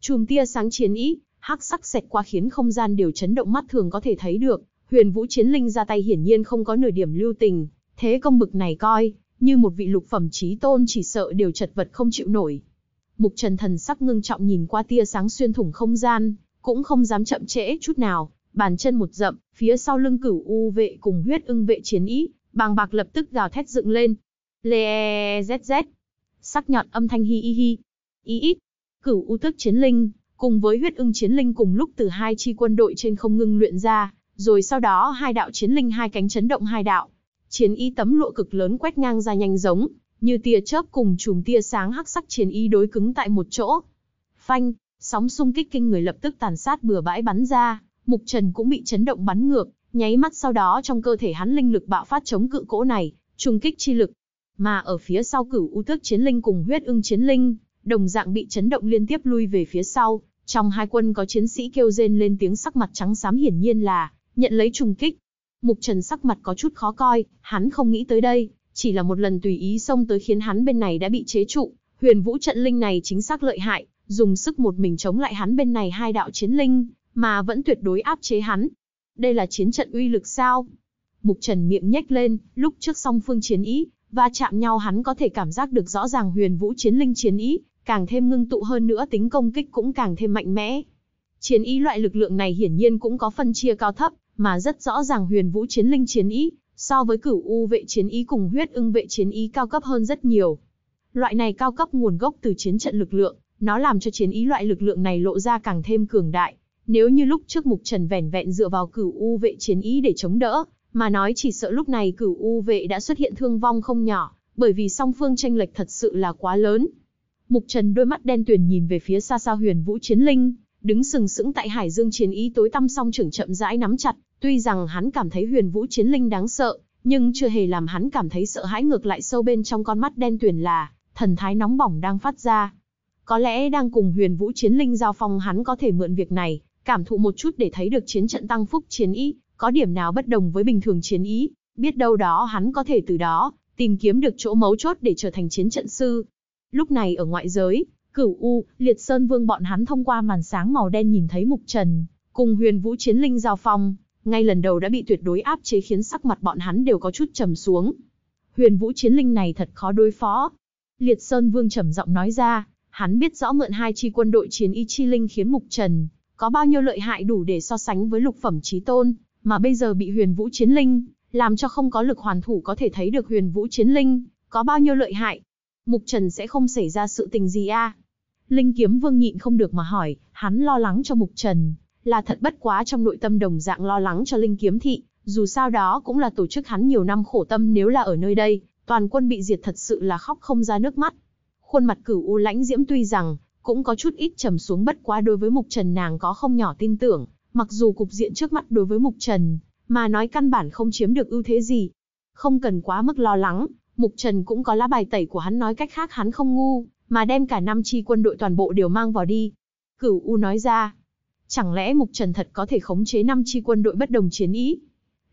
A: Chùm tia sáng chiến ý, hắc sắc xẹt qua khiến không gian đều chấn động mắt thường có thể thấy được, huyền vũ chiến linh ra tay hiển nhiên không có nửa điểm lưu tình, thế công bực này coi, như một vị lục phẩm trí tôn chỉ sợ đều chật vật không chịu nổi. Mục Trần thần sắc ngưng trọng nhìn qua tia sáng xuyên thủng không gian, cũng không dám chậm trễ chút nào, bàn chân một dậm, phía sau lưng cửu u vệ cùng huyết ưng vệ chiến ý, bàng bạc lập tức gào thét dựng lên. Lê -z -z sắc nhọn âm thanh hi hi hi. Ý ít, cửu u tức chiến linh, cùng với huyết ưng chiến linh cùng lúc từ hai chi quân đội trên không ngưng luyện ra, rồi sau đó hai đạo chiến linh hai cánh chấn động hai đạo. Chiến y tấm lụa cực lớn quét ngang ra nhanh giống, như tia chớp cùng chùm tia sáng hắc sắc chiến y đối cứng tại một chỗ. Phanh, sóng xung kích kinh người lập tức tàn sát bừa bãi bắn ra, Mục Trần cũng bị chấn động bắn ngược, nháy mắt sau đó trong cơ thể hắn linh lực bạo phát chống cự cỗ này, trùng kích chi lực, mà ở phía sau cửu u tước chiến linh cùng huyết ưng chiến linh, đồng dạng bị chấn động liên tiếp lui về phía sau, trong hai quân có chiến sĩ kêu rên lên tiếng sắc mặt trắng xám hiển nhiên là nhận lấy trùng kích. Mục Trần sắc mặt có chút khó coi, hắn không nghĩ tới đây, chỉ là một lần tùy ý xông tới khiến hắn bên này đã bị chế trụ, huyền vũ trận linh này chính xác lợi hại, dùng sức một mình chống lại hắn bên này hai đạo chiến linh, mà vẫn tuyệt đối áp chế hắn. Đây là chiến trận uy lực sao? Mục Trần miệng nhếch lên, lúc trước song phương chiến ý, Va chạm nhau hắn có thể cảm giác được rõ ràng huyền vũ chiến linh chiến ý, càng thêm ngưng tụ hơn nữa tính công kích cũng càng thêm mạnh mẽ. Chiến ý loại lực lượng này hiển nhiên cũng có phân chia cao thấp, mà rất rõ ràng huyền vũ chiến linh chiến ý, so với cửu u vệ chiến ý cùng huyết ưng vệ chiến ý cao cấp hơn rất nhiều. Loại này cao cấp nguồn gốc từ chiến trận lực lượng, nó làm cho chiến ý loại lực lượng này lộ ra càng thêm cường đại. Nếu như lúc trước Mục Trần vẻn vẹn dựa vào cửu u vệ chiến ý để chống đỡ, mà nói chỉ sợ lúc này cửu U vệ đã xuất hiện thương vong không nhỏ, bởi vì song phương tranh lệch thật sự là quá lớn. Mục Trần đôi mắt đen tuyền nhìn về phía xa xa huyền vũ chiến linh, đứng sừng sững tại hải dương chiến ý tối tăm song trưởng chậm rãi nắm chặt, tuy rằng hắn cảm thấy huyền vũ chiến linh đáng sợ, nhưng chưa hề làm hắn cảm thấy sợ hãi ngược lại sâu bên trong con mắt đen tuyền là, thần thái nóng bỏng đang phát ra. Có lẽ đang cùng huyền vũ chiến linh giao phong hắn có thể mượn việc này, cảm thụ một chút để thấy được chiến trận tăng phúc chiến ý, có điểm nào bất đồng với bình thường chiến ý, biết đâu đó hắn có thể từ đó tìm kiếm được chỗ mấu chốt để trở thành chiến trận sư. Lúc này ở ngoại giới, Cửu U, Liệt Sơn Vương bọn hắn thông qua màn sáng màu đen nhìn thấy Mục Trần, cùng Huyền Vũ Chiến Linh giao phong, ngay lần đầu đã bị tuyệt đối áp chế khiến sắc mặt bọn hắn đều có chút trầm xuống. Huyền Vũ Chiến Linh này thật khó đối phó. Liệt Sơn Vương trầm giọng nói ra, hắn biết rõ mượn hai chi quân đội chiến y chi linh khiến Mục Trần có bao nhiêu lợi hại đủ để so sánh với lục phẩm chí tôn, mà bây giờ bị huyền vũ chiến linh, làm cho không có lực hoàn thủ có thể thấy được huyền vũ chiến linh, có bao nhiêu lợi hại. Mục Trần sẽ không xảy ra sự tình gì a à? Linh kiếm vương nhịn không được mà hỏi, hắn lo lắng cho Mục Trần, là thật bất quá trong nội tâm đồng dạng lo lắng cho Linh kiếm thị, dù sao đó cũng là tổ chức hắn nhiều năm khổ tâm nếu là ở nơi đây, toàn quân bị diệt thật sự là khóc không ra nước mắt. Khuôn mặt cửu u lãnh diễm tuy rằng, cũng có chút ít trầm xuống bất quá đối với Mục Trần nàng có không nhỏ tin tưởng, Mặc dù cục diện trước mắt đối với Mục Trần, mà nói căn bản không chiếm được ưu thế gì. Không cần quá mức lo lắng, Mục Trần cũng có lá bài tẩy của hắn nói cách khác hắn không ngu, mà đem cả năm chi quân đội toàn bộ đều mang vào đi. Cửu U nói ra, chẳng lẽ Mục Trần thật có thể khống chế năm chi quân đội bất đồng chiến ý?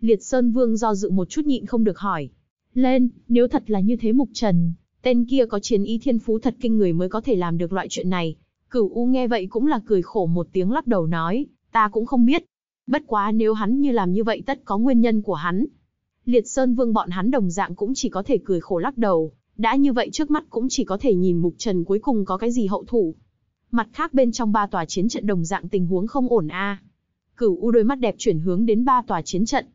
A: Liệt Sơn Vương do dự một chút nhịn không được hỏi. Lên, nếu thật là như thế Mục Trần, tên kia có chiến ý thiên phú thật kinh người mới có thể làm được loại chuyện này. Cửu U nghe vậy cũng là cười khổ một tiếng lắc đầu nói, Ta cũng không biết. Bất quá nếu hắn như làm như vậy tất có nguyên nhân của hắn. Liệt Sơn Vương bọn hắn đồng dạng cũng chỉ có thể cười khổ lắc đầu, đã như vậy trước mắt cũng chỉ có thể nhìn Mục Trần cuối cùng có cái gì hậu thủ. Mặt khác bên trong ba tòa chiến trận đồng dạng tình huống không ổn a. Cửu U đôi mắt đẹp chuyển hướng đến ba tòa chiến trận.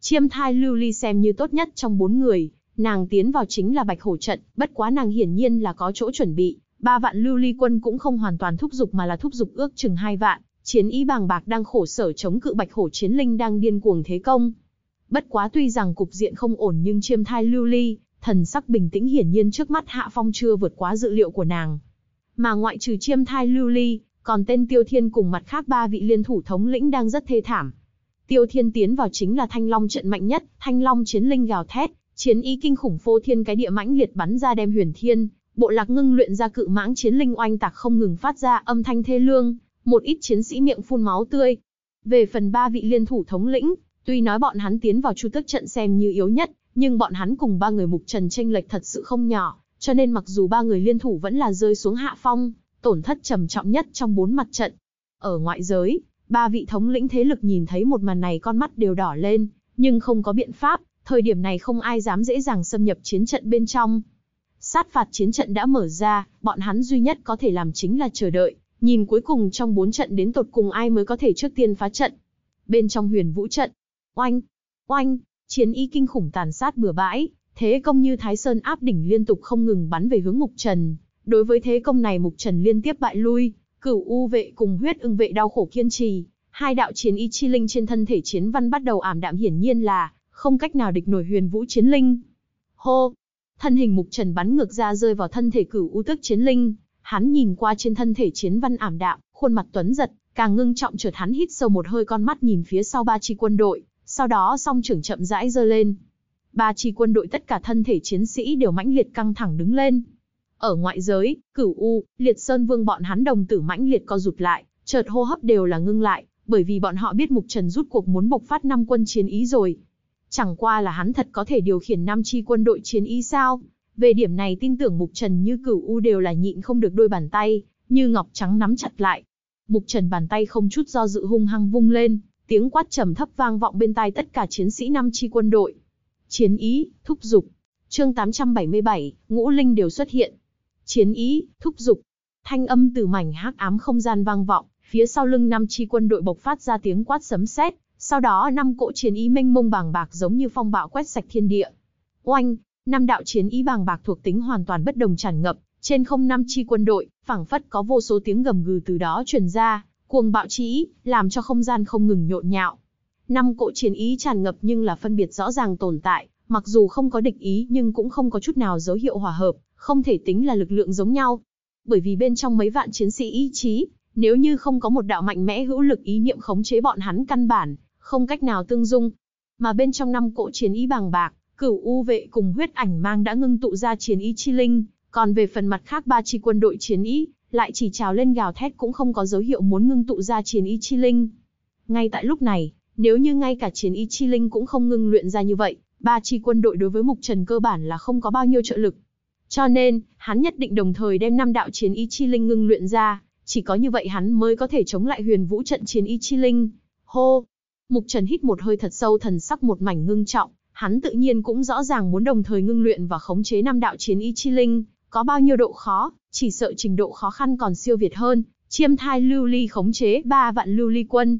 A: Chiêm Thai Lưu Ly xem như tốt nhất trong bốn người, nàng tiến vào chính là Bạch Hổ trận, bất quá nàng hiển nhiên là có chỗ chuẩn bị, ba vạn Lưu Ly quân cũng không hoàn toàn thúc dục mà là thúc dục ước chừng hai vạn chiến ý bàng bạc đang khổ sở chống cự bạch hổ chiến linh đang điên cuồng thế công. Bất quá tuy rằng cục diện không ổn nhưng chiêm thai lưu ly, thần sắc bình tĩnh hiển nhiên trước mắt hạ phong chưa vượt quá dự liệu của nàng. Mà ngoại trừ chiêm thai lưu ly, còn tên tiêu thiên cùng mặt khác ba vị liên thủ thống lĩnh đang rất thê thảm. Tiêu thiên tiến vào chính là thanh long trận mạnh nhất, thanh long chiến linh gào thét, chiến ý kinh khủng phô thiên cái địa mãnh liệt bắn ra đem huyền thiên, bộ lạc ngưng luyện ra cự mãng chiến linh oanh tạc không ngừng phát ra âm thanh thê lương, một ít chiến sĩ miệng phun máu tươi. Về phần ba vị liên thủ thống lĩnh, tuy nói bọn hắn tiến vào chu tức trận xem như yếu nhất, nhưng bọn hắn cùng ba người mục trần tranh lệch thật sự không nhỏ, cho nên mặc dù ba người liên thủ vẫn là rơi xuống hạ phong, tổn thất trầm trọng nhất trong bốn mặt trận. Ở ngoại giới, ba vị thống lĩnh thế lực nhìn thấy một màn này con mắt đều đỏ lên, nhưng không có biện pháp, thời điểm này không ai dám dễ dàng xâm nhập chiến trận bên trong. Sát phạt chiến trận đã mở ra, bọn hắn duy nhất có thể làm chính là chờ đợi, Nhìn cuối cùng trong bốn trận đến tột cùng ai mới có thể trước tiên phá trận. Bên trong huyền vũ trận, oanh, oanh, chiến ý kinh khủng tàn sát bừa bãi, thế công như Thái Sơn áp đỉnh liên tục không ngừng bắn về hướng Mục Trần. Đối với thế công này Mục Trần liên tiếp bại lui, cửu u vệ cùng huyết ưng vệ đau khổ kiên trì. Hai đạo chiến ý chi linh trên thân thể chiến văn bắt đầu ảm đạm hiển nhiên là không cách nào địch nổi huyền vũ chiến linh. Hô! Thân hình Mục Trần bắn ngược ra rơi vào thân thể cửu u tức chiến linh, Hắn nhìn qua trên thân thể chiến văn ảm đạm, khuôn mặt tuấn giật, càng ngưng trọng chợt hắn hít sâu một hơi con mắt nhìn phía sau ba chi quân đội, sau đó song trưởng chậm rãi giơ lên. Ba chi quân đội tất cả thân thể chiến sĩ đều mãnh liệt căng thẳng đứng lên. Ở ngoại giới, Cửu U, Liệt Sơn Vương bọn hắn đồng tử mãnh liệt co rụt lại, chợt hô hấp đều là ngưng lại, bởi vì bọn họ biết Mục Trần rút cuộc muốn bộc phát năm quân chiến ý rồi. Chẳng qua là hắn thật có thể điều khiển năm chi quân đội chiến ý sao? Về điểm này tin tưởng Mục Trần như cửu u đều là nhịn không được đôi bàn tay, như ngọc trắng nắm chặt lại. Mục Trần bàn tay không chút do dự hung hăng vung lên, tiếng quát trầm thấp vang vọng bên tai tất cả chiến sĩ năm chi quân đội. Chiến ý, thúc dục. Chương 877, ngũ linh đều xuất hiện. Chiến ý, thúc dục. Thanh âm từ mảnh hắc ám không gian vang vọng, phía sau lưng năm chi quân đội bộc phát ra tiếng quát sấm sét, sau đó năm cỗ chiến ý mênh mông bàng bạc giống như phong bạo quét sạch thiên địa. Oanh, Năm đạo chiến ý bàng bạc thuộc tính hoàn toàn bất đồng tràn ngập, trên không năm chi quân đội, phảng phất có vô số tiếng gầm gừ từ đó truyền ra, cuồng bạo chí làm cho không gian không ngừng nhộn nhạo. Năm cỗ chiến ý tràn ngập nhưng là phân biệt rõ ràng tồn tại, mặc dù không có địch ý nhưng cũng không có chút nào dấu hiệu hòa hợp, không thể tính là lực lượng giống nhau. Bởi vì bên trong mấy vạn chiến sĩ ý chí, nếu như không có một đạo mạnh mẽ hữu lực ý niệm khống chế bọn hắn căn bản, không cách nào tương dung. Mà bên trong năm cỗ chiến ý bằng bạc, Cửu U vệ cùng huyết ảnh mang đã ngưng tụ ra chiến ý chi linh, còn về phần mặt khác ba chi quân đội chiến ý, lại chỉ trào lên gào thét cũng không có dấu hiệu muốn ngưng tụ ra chiến ý chi linh. Ngay tại lúc này, nếu như ngay cả chiến ý chi linh cũng không ngưng luyện ra như vậy, ba chi quân đội đối với Mục Trần cơ bản là không có bao nhiêu trợ lực. Cho nên, hắn nhất định đồng thời đem năm đạo chiến ý chi linh ngưng luyện ra, chỉ có như vậy hắn mới có thể chống lại Huyền Vũ trận chiến ý chi linh. Hô! Mục Trần hít một hơi thật sâu thần sắc một mảnh ngưng trọng, Hắn tự nhiên cũng rõ ràng muốn đồng thời ngưng luyện và khống chế năm đạo chiến ý chi linh, có bao nhiêu độ khó, chỉ sợ trình độ khó khăn còn siêu việt hơn, chiêm thai lưu ly khống chế ba vạn lưu ly quân.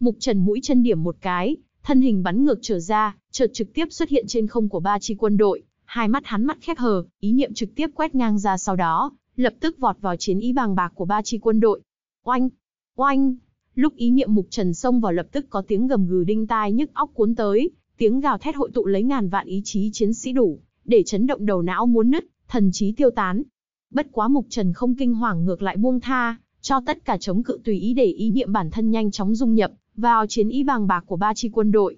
A: Mục Trần mũi chân điểm một cái, thân hình bắn ngược trở ra, chợt trực tiếp xuất hiện trên không của ba chi quân đội, hai mắt hắn mắt khép hờ, ý niệm trực tiếp quét ngang ra sau đó, lập tức vọt vào chiến ý bàng bạc của ba chi quân đội. Oanh, oanh, lúc ý niệm Mục Trần xông vào lập tức có tiếng gầm gừ đinh tai nhức óc cuốn tới, Tiếng gào thét hội tụ lấy ngàn vạn ý chí chiến sĩ đủ, để chấn động đầu não muốn nứt, thần trí tiêu tán. Bất quá Mục Trần không kinh hoàng ngược lại buông tha, cho tất cả chống cự tùy ý để ý niệm bản thân nhanh chóng dung nhập vào chiến ý bàng bạc của ba chi quân đội.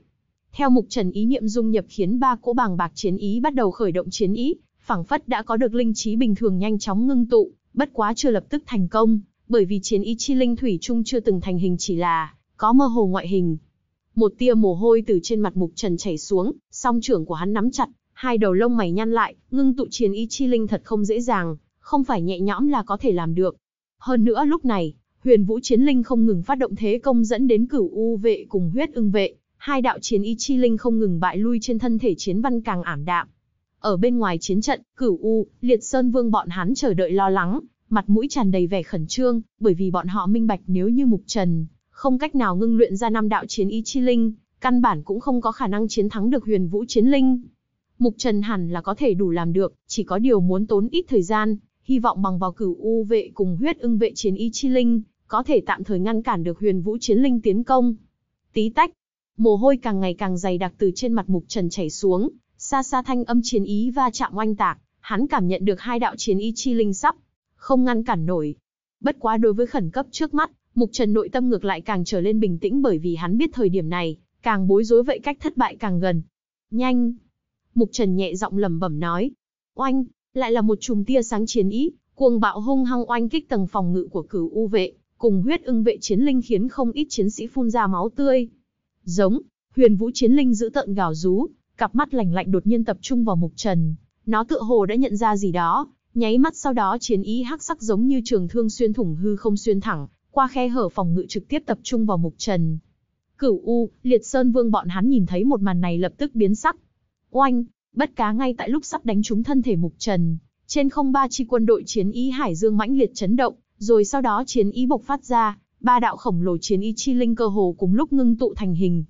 A: Theo Mục Trần ý niệm dung nhập khiến ba cỗ bàng bạc chiến ý bắt đầu khởi động chiến ý, phảng phất đã có được linh trí bình thường nhanh chóng ngưng tụ, bất quá chưa lập tức thành công, bởi vì chiến ý chi linh thủy chung chưa từng thành hình chỉ là có mơ hồ ngoại hình, một tia mồ hôi từ trên mặt mục trần chảy xuống, song trưởng của hắn nắm chặt, hai đầu lông mày nhăn lại, ngưng tụ chiến ý chi linh thật không dễ dàng, không phải nhẹ nhõm là có thể làm được. Hơn nữa lúc này, huyền vũ chiến linh không ngừng phát động thế công dẫn đến cửu u vệ cùng huyết ưng vệ, hai đạo chiến ý chi linh không ngừng bại lui trên thân thể chiến văn càng ảm đạm. Ở bên ngoài chiến trận, cửu u, liệt sơn vương bọn hắn chờ đợi lo lắng, mặt mũi tràn đầy vẻ khẩn trương, bởi vì bọn họ minh bạch nếu như mục trần, không cách nào ngưng luyện ra năm đạo chiến ý chi linh, căn bản cũng không có khả năng chiến thắng được huyền vũ chiến linh. Mục Trần hẳn là có thể đủ làm được, chỉ có điều muốn tốn ít thời gian, hy vọng bằng vào cửu u vệ cùng huyết ưng vệ chiến ý chi linh, có thể tạm thời ngăn cản được huyền vũ chiến linh tiến công. Tí tách, mồ hôi càng ngày càng dày đặc từ trên mặt Mục Trần chảy xuống, xa xa thanh âm chiến ý va chạm oanh tạc, hắn cảm nhận được hai đạo chiến ý chi linh sắp, không ngăn cản nổi. Bất quá đối với khẩn cấp trước mắt, Mục Trần nội tâm ngược lại càng trở lên bình tĩnh bởi vì hắn biết thời điểm này, càng bối rối vậy cách thất bại càng gần. Nhanh! Mục Trần nhẹ giọng lẩm bẩm nói. Oanh! Lại là một chùm tia sáng chiến ý, cuồng bạo hung hăng oanh kích tầng phòng ngự của cửu u vệ, cùng huyết ưng vệ chiến linh khiến không ít chiến sĩ phun ra máu tươi. Giống, huyền vũ chiến linh giữ tợn gào rú, cặp mắt lạnh lạnh đột nhiên tập trung vào mục trần. Nó tựa hồ đã nhận ra gì đó, nháy mắt sau đó chiến ý hắc sắc giống như trường thương xuyên thủng hư không xuyên thẳng, qua khe hở phòng ngự trực tiếp tập trung vào Mục Trần. Cửu U, Liệt Sơn Vương bọn hắn nhìn thấy một màn này lập tức biến sắc. Oanh, bất cá ngay tại lúc sắp đánh trúng thân thể Mục Trần, trên không ba chi quân đội chiến ý Hải Dương mãnh liệt chấn động, rồi sau đó chiến ý bộc phát ra, ba đạo khổng lồ chiến ý chi linh cơ hồ cùng lúc ngưng tụ thành hình.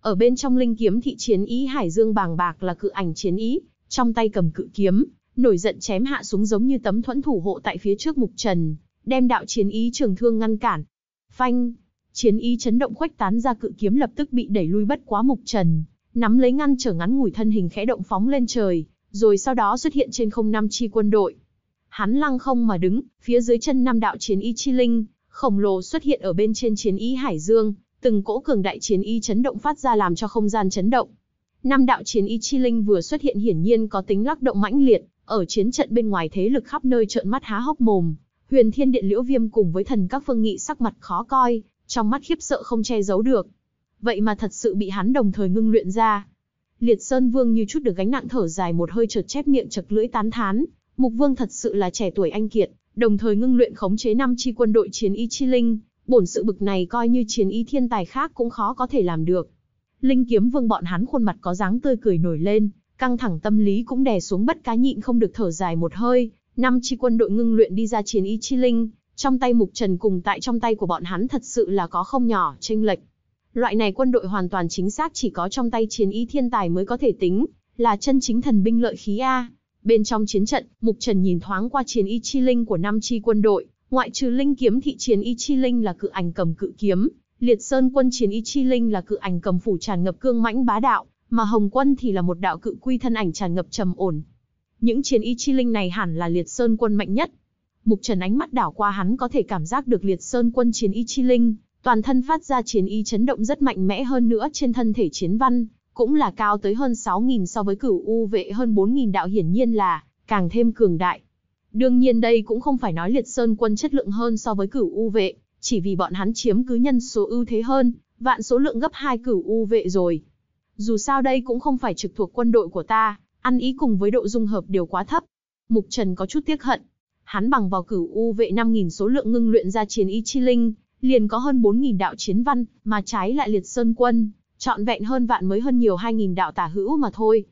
A: Ở bên trong linh kiếm thị chiến ý Hải Dương bàng bạc là cự ảnh chiến ý, trong tay cầm cự kiếm, nổi giận chém hạ xuống giống như tấm thuẫn thủ hộ tại phía trước Mục Trần, đem đạo chiến ý trường thương ngăn cản. Phanh, chiến ý chấn động khuếch tán ra cự kiếm lập tức bị đẩy lui bất quá mục trần, nắm lấy ngăn trở ngắn ngủi thân hình khẽ động phóng lên trời, rồi sau đó xuất hiện trên không năm chi quân đội. Hắn lăng không mà đứng, phía dưới chân năm đạo chiến ý chi linh, khổng lồ xuất hiện ở bên trên chiến ý hải dương, từng cỗ cường đại chiến ý chấn động phát ra làm cho không gian chấn động. Năm đạo chiến ý chi linh vừa xuất hiện hiển nhiên có tính lắc động mãnh liệt, ở chiến trận bên ngoài thế lực khắp nơi trợn mắt há hốc mồm, Huyền Thiên Điện Liễu Viêm cùng với thần các phương nghị sắc mặt khó coi, trong mắt khiếp sợ không che giấu được. Vậy mà thật sự bị hắn đồng thời ngưng luyện ra. Liệt Sơn Vương như chút được gánh nặng thở dài một hơi chợt chép miệng chật lưỡi tán thán, Mục Vương thật sự là trẻ tuổi anh kiệt, đồng thời ngưng luyện khống chế năm chi quân đội chiến y chi linh, bổn sự bực này coi như chiến y thiên tài khác cũng khó có thể làm được. Linh Kiếm Vương bọn hắn khuôn mặt có dáng tươi cười nổi lên, căng thẳng tâm lý cũng đè xuống bất cá nhịn không được thở dài một hơi, Năm chi quân đội ngưng luyện đi ra chiến ý chi linh, trong tay Mục Trần cùng tại trong tay của bọn hắn thật sự là có không nhỏ tranh lệch. Loại này quân đội hoàn toàn chính xác chỉ có trong tay chiến ý thiên tài mới có thể tính là chân chính thần binh lợi khí a. Bên trong chiến trận, Mục Trần nhìn thoáng qua chiến y chi linh của năm chi quân đội, ngoại trừ linh kiếm thị chiến y chi linh là cự ảnh cầm cự kiếm, liệt sơn quân chiến y chi linh là cự ảnh cầm phủ tràn ngập cương mãnh bá đạo, mà hồng quân thì là một đạo cự quy thân ảnh tràn ngập trầm ổn, những chiến y chi linh này hẳn là liệt sơn quân mạnh nhất. Mục Trần ánh mắt đảo qua hắn có thể cảm giác được liệt sơn quân chiến y chi linh, toàn thân phát ra chiến y chấn động rất mạnh mẽ hơn nữa trên thân thể chiến văn, cũng là cao tới hơn 6.000 so với cửu u vệ hơn 4.000 đạo hiển nhiên là càng thêm cường đại. Đương nhiên đây cũng không phải nói liệt sơn quân chất lượng hơn so với cửu u vệ, chỉ vì bọn hắn chiếm cứ nhân số ưu thế hơn, vạn số lượng gấp hai cửu u vệ rồi. Dù sao đây cũng không phải trực thuộc quân đội của ta, Ăn ý cùng với độ dung hợp đều quá thấp. Mục Trần có chút tiếc hận. Hắn bằng vào cửu U vệ 5.000 số lượng ngưng luyện ra chiến ý chi linh, liền có hơn 4.000 đạo chiến văn, mà trái lại liệt sơn quân, trọn vẹn hơn vạn mới hơn nhiều 2.000 đạo tả hữu mà thôi.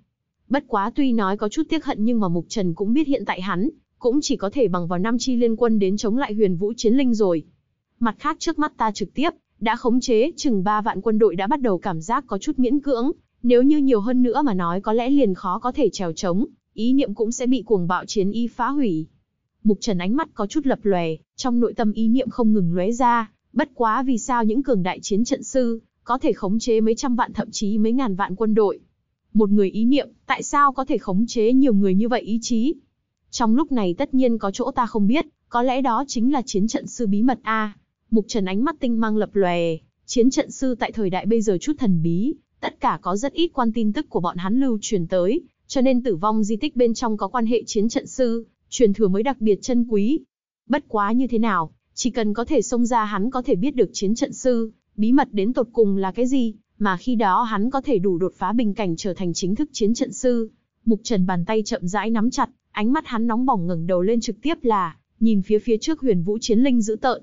A: Bất quá tuy nói có chút tiếc hận nhưng mà Mục Trần cũng biết hiện tại hắn, cũng chỉ có thể bằng vào năm chi liên quân đến chống lại huyền vũ chiến linh rồi. Mặt khác trước mắt ta trực tiếp, đã khống chế chừng 3 vạn quân đội đã bắt đầu cảm giác có chút miễn cưỡng, nếu như nhiều hơn nữa mà nói có lẽ liền khó có thể trèo trống, ý niệm cũng sẽ bị cuồng bạo chiến y phá hủy. Mục Trần ánh mắt có chút lập lòe, trong nội tâm ý niệm không ngừng lóe ra, bất quá vì sao những cường đại chiến trận sư có thể khống chế mấy trăm vạn thậm chí mấy ngàn vạn quân đội? Một người ý niệm, tại sao có thể khống chế nhiều người như vậy ý chí? Trong lúc này tất nhiên có chỗ ta không biết, có lẽ đó chính là chiến trận sư bí mật a. Mục Trần ánh mắt tinh mang lập lòe, chiến trận sư tại thời đại bây giờ chút thần bí, Tất cả có rất ít quan tin tức của bọn hắn lưu truyền tới, cho nên tử vong di tích bên trong có quan hệ chiến trận sư, truyền thừa mới đặc biệt chân quý. Bất quá như thế nào, chỉ cần có thể xông ra hắn có thể biết được chiến trận sư, bí mật đến tột cùng là cái gì, mà khi đó hắn có thể đủ đột phá bình cảnh trở thành chính thức chiến trận sư. Mục Trần bàn tay chậm rãi nắm chặt, ánh mắt hắn nóng bỏng ngẩng đầu lên trực tiếp là, nhìn phía phía trước huyền vũ chiến linh dữ tợn.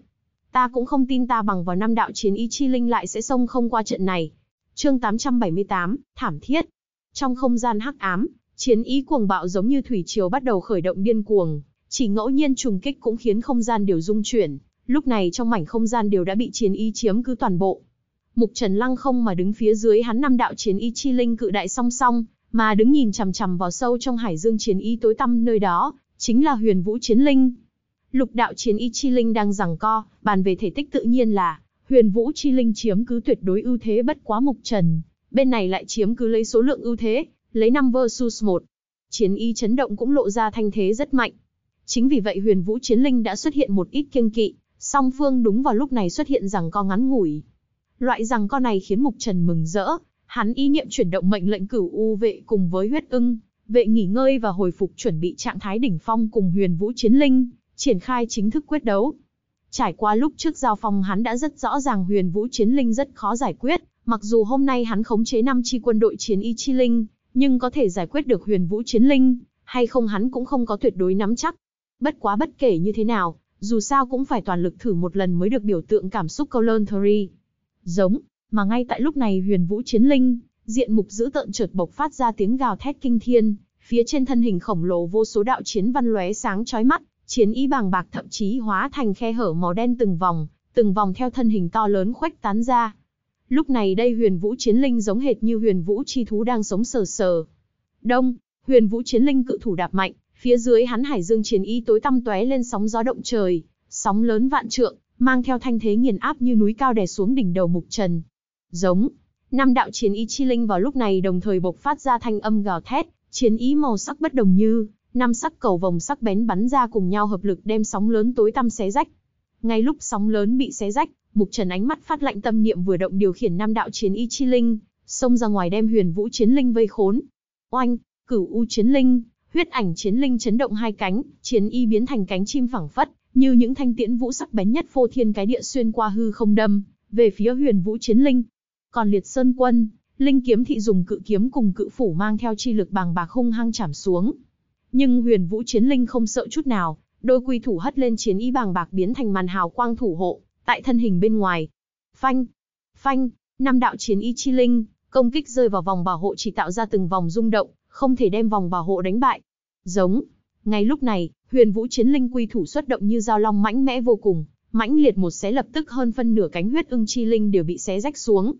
A: Ta cũng không tin ta bằng vào năm đạo chiến ý chi linh lại sẽ xông không qua trận này. Chương 878, thảm thiết. Trong không gian hắc ám, chiến ý cuồng bạo giống như thủy triều bắt đầu khởi động điên cuồng, chỉ ngẫu nhiên trùng kích cũng khiến không gian đều rung chuyển, lúc này trong mảnh không gian đều đã bị chiến ý chiếm cứ toàn bộ. Mục Trần Lăng không mà đứng phía dưới hắn năm đạo chiến y chi linh cự đại song song, mà đứng nhìn chằm chằm vào sâu trong hải dương chiến y tối tăm nơi đó, chính là Huyền Vũ Chiến Linh. Lục đạo chiến y chi linh đang giằng co, bàn về thể tích tự nhiên là Huyền Vũ Chi Linh chiếm cứ tuyệt đối ưu thế bất quá Mục Trần, bên này lại chiếm cứ lấy số lượng ưu thế, lấy 5 versus một Chiến y chấn động cũng lộ ra thanh thế rất mạnh. Chính vì vậy Huyền Vũ Chiến Linh đã xuất hiện một ít kiêng kỵ, song phương đúng vào lúc này xuất hiện rằng co ngắn ngủi. Loại rằng co này khiến Mục Trần mừng rỡ, hắn ý niệm chuyển động mệnh lệnh cửu u vệ cùng với huyết ưng, vệ nghỉ ngơi và hồi phục chuẩn bị trạng thái đỉnh phong cùng Huyền Vũ Chiến Linh, triển khai chính thức quyết đấu. Trải qua lúc trước giao phong hắn đã rất rõ ràng huyền vũ chiến linh rất khó giải quyết, mặc dù hôm nay hắn khống chế năm chi quân đội chiến y chi linh, nhưng có thể giải quyết được huyền vũ chiến linh, hay không hắn cũng không có tuyệt đối nắm chắc. Bất quá bất kể như thế nào, dù sao cũng phải toàn lực thử một lần mới được biểu tượng cảm xúc Colontory. Giống, mà ngay tại lúc này huyền vũ chiến linh, diện mục dữ tợn chợt bộc phát ra tiếng gào thét kinh thiên, phía trên thân hình khổng lồ vô số đạo chiến văn lóe sáng chói mắt, Chiến ý bàng bạc thậm chí hóa thành khe hở màu đen từng vòng, từng vòng theo thân hình to lớn khuếch tán ra. Lúc này đây huyền vũ chiến linh giống hệt như huyền vũ chi thú đang sống sờ sờ. Đông, huyền vũ chiến linh cự thủ đạp mạnh, phía dưới hắn hải dương chiến ý tối tăm tóe lên sóng gió động trời, sóng lớn vạn trượng, mang theo thanh thế nghiền áp như núi cao đè xuống đỉnh đầu mục trần. Giống, năm đạo chiến ý chi linh vào lúc này đồng thời bộc phát ra thanh âm gào thét, chiến ý màu sắc bất đồng như năm sắc cầu vòng sắc bén bắn ra cùng nhau hợp lực đem sóng lớn tối tăm xé rách. Ngay lúc sóng lớn bị xé rách, Mục Trần ánh mắt phát lạnh tâm niệm vừa động điều khiển năm đạo chiến y chi linh, xông ra ngoài đem Huyền Vũ chiến linh vây khốn. Oanh, Cửu U chiến linh, huyết ảnh chiến linh chấn động hai cánh, chiến y biến thành cánh chim phẳng phất, như những thanh tiễn vũ sắc bén nhất phô thiên cái địa xuyên qua hư không đâm, về phía Huyền Vũ chiến linh. Còn Liệt Sơn quân, linh kiếm thị dùng cự kiếm cùng cự phủ mang theo chi lực bàng bạc hung hăng chảm xuống. Nhưng huyền vũ chiến linh không sợ chút nào, đôi quy thủ hất lên chiến ý bàng bạc biến thành màn hào quang thủ hộ, tại thân hình bên ngoài. Phanh, phanh, năm đạo chiến ý chi linh, công kích rơi vào vòng bảo hộ chỉ tạo ra từng vòng rung động, không thể đem vòng bảo hộ đánh bại. Giống, ngay lúc này, huyền vũ chiến linh quy thủ xuất động như dao long mãnh mẽ vô cùng, mãnh liệt một xé lập tức hơn phân nửa cánh huyết ưng chi linh đều bị xé rách xuống.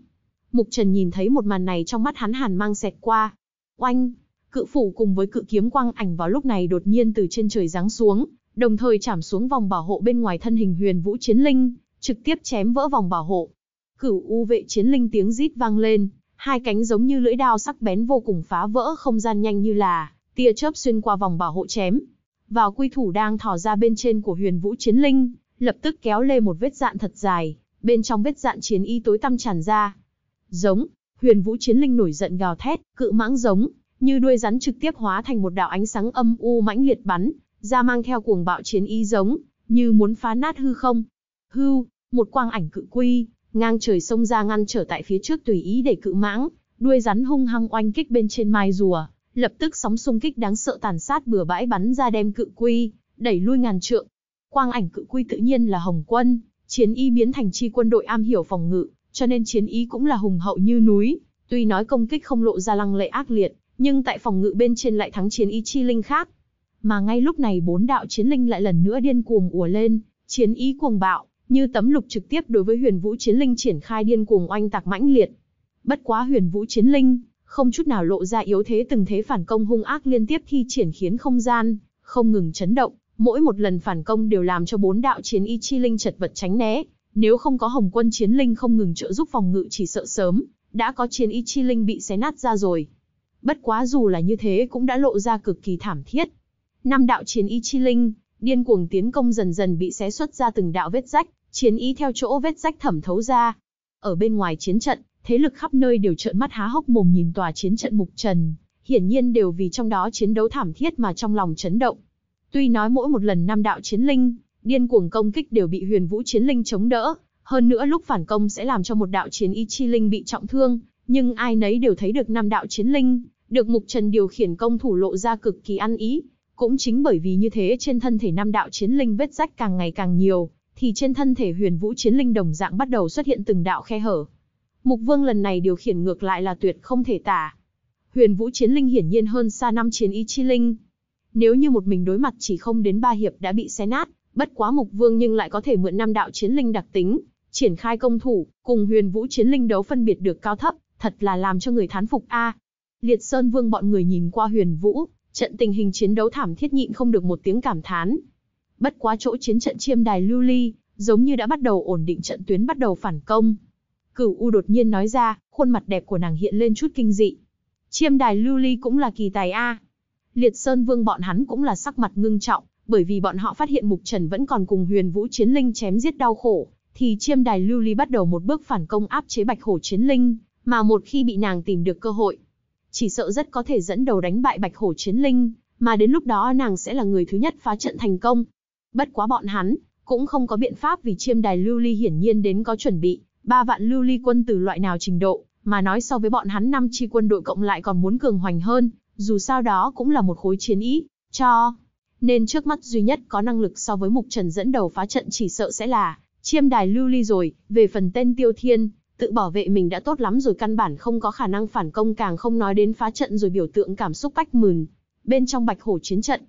A: Mục Trần nhìn thấy một màn này trong mắt hắn hàn mang xẹt qua. Oanh, Cự phủ cùng với cự kiếm quang ảnh vào lúc này đột nhiên từ trên trời giáng xuống, đồng thời chạm xuống vòng bảo hộ bên ngoài thân hình huyền vũ chiến linh, trực tiếp chém vỡ vòng bảo hộ. Cửu u vệ chiến linh tiếng rít vang lên, hai cánh giống như lưỡi đao sắc bén vô cùng phá vỡ không gian nhanh như là tia chớp xuyên qua vòng bảo hộ chém. Vào quy thủ đang thò ra bên trên của huyền vũ chiến linh, lập tức kéo lê một vết dạn thật dài, bên trong vết dạn chiến y tối tăm tràn ra. Giống, huyền vũ chiến linh nổi giận gào thét, cự mãng giống, như đuôi rắn trực tiếp hóa thành một đạo ánh sáng âm u mãnh liệt bắn, ra mang theo cuồng bạo chiến ý giống, như muốn phá nát hư không. hư một quang ảnh cự quy, ngang trời sông ra ngăn trở tại phía trước tùy ý để cự mãng, đuôi rắn hung hăng oanh kích bên trên mai rùa, lập tức sóng xung kích đáng sợ tàn sát bừa bãi bắn ra đem cự quy, đẩy lui ngàn trượng. Quang ảnh cự quy tự nhiên là hồng quân, chiến y biến thành chi quân đội am hiểu phòng ngự, cho nên chiến ý cũng là hùng hậu như núi, tuy nói công kích không lộ ra lăng lệ ác liệt, nhưng tại phòng ngự bên trên lại thắng chiến ý chi linh khác. Mà ngay lúc này bốn đạo chiến linh lại lần nữa điên cuồng ùa lên, chiến ý cuồng bạo, như tấm lục trực tiếp đối với huyền vũ chiến linh triển khai điên cuồng oanh tạc mãnh liệt. Bất quá huyền vũ chiến linh, không chút nào lộ ra yếu thế từng thế phản công hung ác liên tiếp thi triển khiến không gian, không ngừng chấn động, mỗi một lần phản công đều làm cho bốn đạo chiến y chi linh chật vật tránh né, nếu không có hồng quân chiến linh không ngừng trợ giúp phòng ngự chỉ sợ sớm, đã có chiến y chi linh bị xé nát ra rồi. Bất quá dù là như thế cũng đã lộ ra cực kỳ thảm thiết. Năm đạo chiến y chi linh, điên cuồng tiến công dần dần bị xé xuất ra từng đạo vết rách, chiến y theo chỗ vết rách thẩm thấu ra. Ở bên ngoài chiến trận, thế lực khắp nơi đều trợn mắt há hốc mồm nhìn tòa chiến trận mục trần, hiển nhiên đều vì trong đó chiến đấu thảm thiết mà trong lòng chấn động. Tuy nói mỗi một lần năm đạo chiến linh, điên cuồng công kích đều bị huyền vũ chiến linh chống đỡ, hơn nữa lúc phản công sẽ làm cho một đạo chiến y chi linh bị trọng thương, nhưng ai nấy đều thấy được năm đạo chiến linh, được Mục Trần điều khiển công thủ lộ ra cực kỳ ăn ý. Cũng chính bởi vì như thế trên thân thể nam đạo chiến linh vết rách càng ngày càng nhiều, thì trên thân thể huyền vũ chiến linh đồng dạng bắt đầu xuất hiện từng đạo khe hở. Mục Vương lần này điều khiển ngược lại là tuyệt không thể tả. Huyền vũ chiến linh hiển nhiên hơn xa năm chiến ý chi linh. Nếu như một mình đối mặt chỉ không đến ba hiệp đã bị xé nát, bất quá Mục Vương nhưng lại có thể mượn nam đạo chiến linh đặc tính, triển khai công thủ, cùng huyền vũ chiến linh đấu phân biệt được cao thấp, thật là làm cho người thán phục a à, Liệt Sơn Vương bọn người nhìn qua huyền vũ, trận tình hình chiến đấu thảm thiết nhịn không được một tiếng cảm thán. Bất quá chỗ chiến trận chiêm đài lưu ly, giống như đã bắt đầu ổn định trận tuyến bắt đầu phản công. Cửu U đột nhiên nói ra, khuôn mặt đẹp của nàng hiện lên chút kinh dị. Chiêm đài lưu ly cũng là kỳ tài A. Liệt Sơn Vương bọn hắn cũng là sắc mặt ngưng trọng, bởi vì bọn họ phát hiện Mục Trần vẫn còn cùng huyền vũ chiến linh chém giết đau khổ, thì chiêm đài lưu ly bắt đầu một bước phản công áp chế bạch hổ chiến linh, mà một khi bị nàng tìm được cơ hội, chỉ sợ rất có thể dẫn đầu đánh bại bạch hổ chiến linh, mà đến lúc đó nàng sẽ là người thứ nhất phá trận thành công. Bất quá bọn hắn, cũng không có biện pháp vì chiêm đài lưu ly hiển nhiên đến có chuẩn bị, ba vạn lưu ly quân từ loại nào trình độ, mà nói so với bọn hắn năm chi quân đội cộng lại còn muốn cường hoành hơn, dù sao đó cũng là một khối chiến ý, cho. Nên trước mắt duy nhất có năng lực so với mục trần dẫn đầu phá trận chỉ sợ sẽ là chiêm đài lưu ly rồi, về phần tên tiêu thiên, tự bảo vệ mình đã tốt lắm rồi căn bản không có khả năng phản công càng không nói đến phá trận rồi biểu tượng cảm xúc bách mừng, bên trong bạch hổ chiến trận.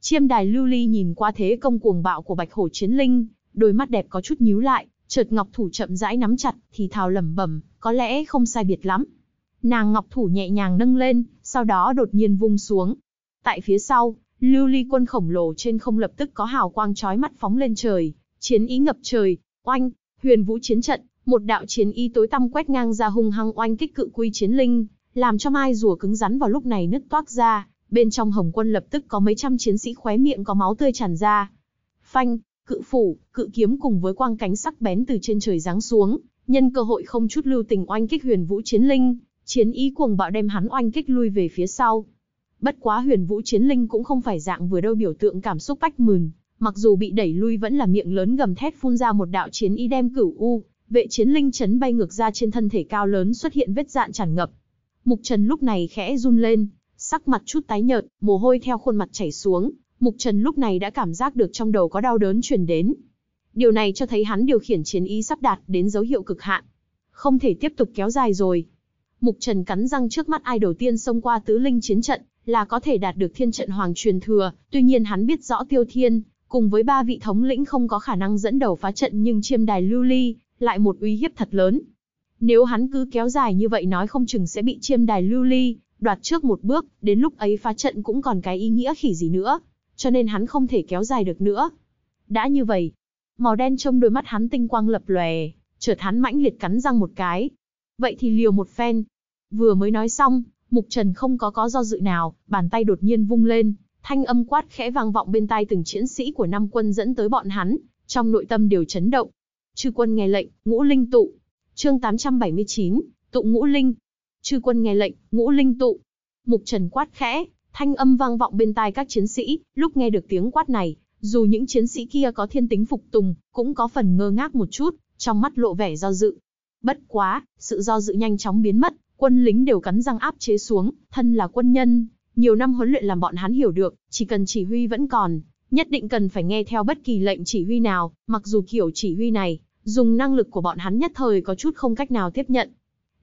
A: Chiêm đài lưu ly nhìn qua thế công cuồng bạo của bạch hổ chiến linh, đôi mắt đẹp có chút nhíu lại, chợt ngọc thủ chậm rãi nắm chặt, thì thào lẩm bẩm, có lẽ không sai biệt lắm. Nàng ngọc thủ nhẹ nhàng nâng lên, sau đó đột nhiên vung xuống. Tại phía sau, lưu ly quân khổng lồ trên không lập tức có hào quang chói mắt phóng lên trời, chiến ý ngập trời, oanh, huyền vũ chiến trận, một đạo chiến y tối tăm quét ngang ra hung hăng oanh kích cự quy chiến linh, làm cho mai rùa cứng rắn vào lúc này nứt toác ra, bên trong hồng quân lập tức có mấy trăm chiến sĩ khóe miệng có máu tươi tràn ra. Phanh, cự phủ, cự kiếm cùng với quang cánh sắc bén từ trên trời giáng xuống, nhân cơ hội không chút lưu tình oanh kích huyền vũ chiến linh, chiến y cuồng bạo đem hắn oanh kích lui về phía sau. Bất quá huyền vũ chiến linh cũng không phải dạng vừa đâu biểu tượng cảm xúc bách mừng, mặc dù bị đẩy lui vẫn là miệng lớn gầm thét phun ra một đạo chiến y đem cửu u, vệ chiến linh chấn bay ngược ra trên thân thể cao lớn xuất hiện vết dạn tràn ngập. Mục Trần lúc này khẽ run lên, sắc mặt chút tái nhợt, mồ hôi theo khuôn mặt chảy xuống, Mục Trần lúc này đã cảm giác được trong đầu có đau đớn truyền đến. Điều này cho thấy hắn điều khiển chiến ý sắp đạt đến dấu hiệu cực hạn. Không thể tiếp tục kéo dài rồi. Mục Trần cắn răng trước mắt ai đầu tiên xông qua tứ linh chiến trận, là có thể đạt được thiên trận hoàng truyền thừa, tuy nhiên hắn biết rõ tiêu thiên, cùng với ba vị thống lĩnh không có khả năng dẫn đầu phá trận nhưng chiêm đài lưu ly, lại một uy hiếp thật lớn. Nếu hắn cứ kéo dài như vậy nói không chừng sẽ bị chiêm đài lưu ly, đoạt trước một bước, đến lúc ấy phá trận cũng còn cái ý nghĩa khỉ gì nữa, cho nên hắn không thể kéo dài được nữa. Đã như vậy, màu đen trong đôi mắt hắn tinh quang lập lòe, chợt hắn mãnh liệt cắn răng một cái. Vậy thì liều một phen. Vừa mới nói xong, Mục Trần không có có do dự nào, bàn tay đột nhiên vung lên, thanh âm quát khẽ vang vọng bên tai từng chiến sĩ của năm quân dẫn tới bọn hắn, trong nội tâm đều chấn động. Chư quân nghe lệnh, ngũ linh tụ. Chương 879, tụ ngũ linh. Chư quân nghe lệnh, ngũ linh tụ. Mục Trần quát khẽ, thanh âm vang vọng bên tai các chiến sĩ, lúc nghe được tiếng quát này, dù những chiến sĩ kia có thiên tính phục tùng, cũng có phần ngơ ngác một chút, trong mắt lộ vẻ do dự. Bất quá, sự do dự nhanh chóng biến mất, quân lính đều cắn răng áp chế xuống, thân là quân nhân, nhiều năm huấn luyện làm bọn hắn hiểu được, chỉ cần chỉ huy vẫn còn, nhất định cần phải nghe theo bất kỳ lệnh chỉ huy nào, mặc dù kiểu chỉ huy này, dùng năng lực của bọn hắn nhất thời có chút không cách nào tiếp nhận.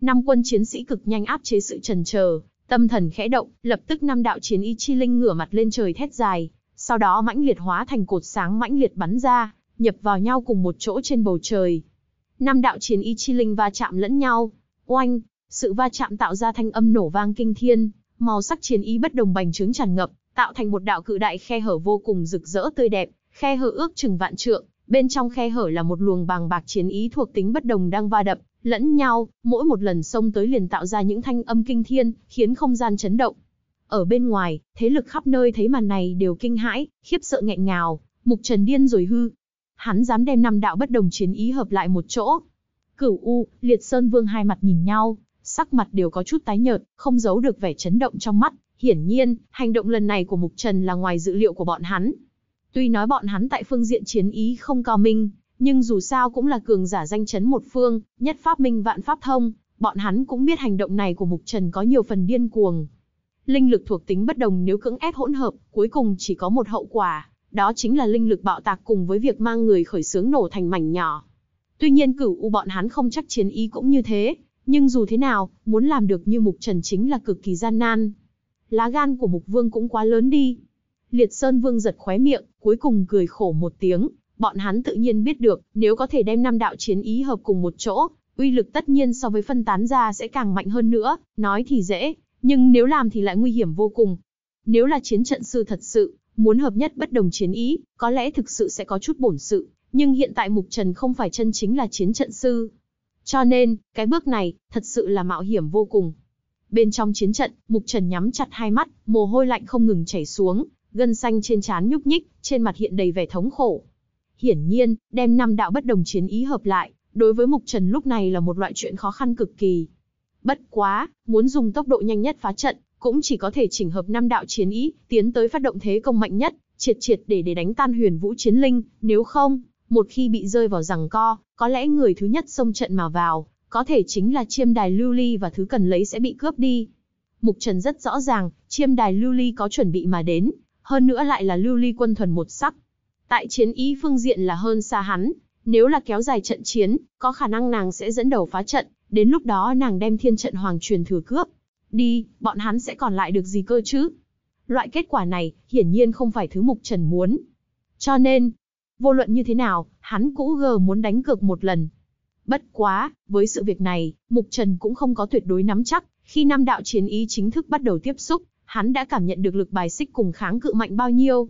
A: Năm quân chiến sĩ cực nhanh áp chế sự trần chờ, tâm thần khẽ động, lập tức năm đạo chiến y chi linh ngửa mặt lên trời thét dài, sau đó mãnh liệt hóa thành cột sáng mãnh liệt bắn ra, nhập vào nhau cùng một chỗ trên bầu trời. Năm đạo chiến y chi linh va chạm lẫn nhau, oanh, sự va chạm tạo ra thanh âm nổ vang kinh thiên, màu sắc chiến y bất đồng bành trướng tràn ngập, tạo thành một đạo cự đại khe hở vô cùng rực rỡ tươi đẹp, khe hở ước chừng vạn trượng, bên trong khe hở là một luồng bàng bạc chiến ý thuộc tính bất đồng đang va đập, lẫn nhau, mỗi một lần xông tới liền tạo ra những thanh âm kinh thiên, khiến không gian chấn động. Ở bên ngoài, thế lực khắp nơi thấy màn này đều kinh hãi, khiếp sợ nghẹn ngào, mục trần điên rồi hư. Hắn dám đem năm đạo bất đồng chiến ý hợp lại một chỗ. Cửu U, Liệt Sơn Vương hai mặt nhìn nhau, sắc mặt đều có chút tái nhợt, không giấu được vẻ chấn động trong mắt, Hiển nhiên, hành động lần này của Mục Trần là ngoài dự liệu của bọn hắn. Tuy nói bọn hắn tại phương diện chiến ý không cao minh, nhưng dù sao cũng là cường giả danh chấn một phương, nhất pháp minh vạn pháp thông, bọn hắn cũng biết hành động này của Mục Trần có nhiều phần điên cuồng. Linh lực thuộc tính bất đồng nếu cưỡng ép hỗn hợp, cuối cùng chỉ có một hậu quả, đó chính là linh lực bạo tạc cùng với việc mang người khởi sướng nổ thành mảnh nhỏ. Tuy nhiên cửu u bọn hắn không chắc chiến ý cũng như thế, nhưng dù thế nào, muốn làm được như Mục Trần chính là cực kỳ gian nan lá gan của mục vương cũng quá lớn đi. Liệt Sơn Vương giật khóe miệng, cuối cùng cười khổ một tiếng, bọn hắn tự nhiên biết được, nếu có thể đem năm đạo chiến ý hợp cùng một chỗ, uy lực tất nhiên so với phân tán ra sẽ càng mạnh hơn nữa, nói thì dễ, nhưng nếu làm thì lại nguy hiểm vô cùng. Nếu là chiến trận sư thật sự, muốn hợp nhất bất đồng chiến ý, có lẽ thực sự sẽ có chút bổn sự, nhưng hiện tại Mục Trần không phải chân chính là chiến trận sư. Cho nên, cái bước này, thật sự là mạo hiểm vô cùng. Bên trong chiến trận, Mục Trần nhắm chặt hai mắt, mồ hôi lạnh không ngừng chảy xuống, gân xanh trên trán nhúc nhích, trên mặt hiện đầy vẻ thống khổ. Hiển nhiên, đem năm đạo bất đồng chiến ý hợp lại, đối với Mục Trần lúc này là một loại chuyện khó khăn cực kỳ. Bất quá, muốn dùng tốc độ nhanh nhất phá trận, cũng chỉ có thể chỉnh hợp năm đạo chiến ý, tiến tới phát động thế công mạnh nhất, triệt triệt để để đánh tan huyền vũ chiến linh, nếu không, một khi bị rơi vào rằng co, có lẽ người thứ nhất xông trận mà vào, có thể chính là chiêm đài lưu ly và thứ cần lấy sẽ bị cướp đi. Mục Trần rất rõ ràng, chiêm đài lưu ly có chuẩn bị mà đến, hơn nữa lại là lưu ly quân thuần một sắc. Tại chiến ý phương diện là hơn xa hắn, nếu là kéo dài trận chiến, có khả năng nàng sẽ dẫn đầu phá trận, đến lúc đó nàng đem thiên trận hoàng truyền thừa cướp. Đi, bọn hắn sẽ còn lại được gì cơ chứ? Loại kết quả này, hiển nhiên không phải thứ Mục Trần muốn. Cho nên, vô luận như thế nào, hắn cũ gờ muốn đánh cược một lần, Bất quá, với sự việc này, Mục Trần cũng không có tuyệt đối nắm chắc, khi năm đạo chiến ý chính thức bắt đầu tiếp xúc, hắn đã cảm nhận được lực bài xích cùng kháng cự mạnh bao nhiêu.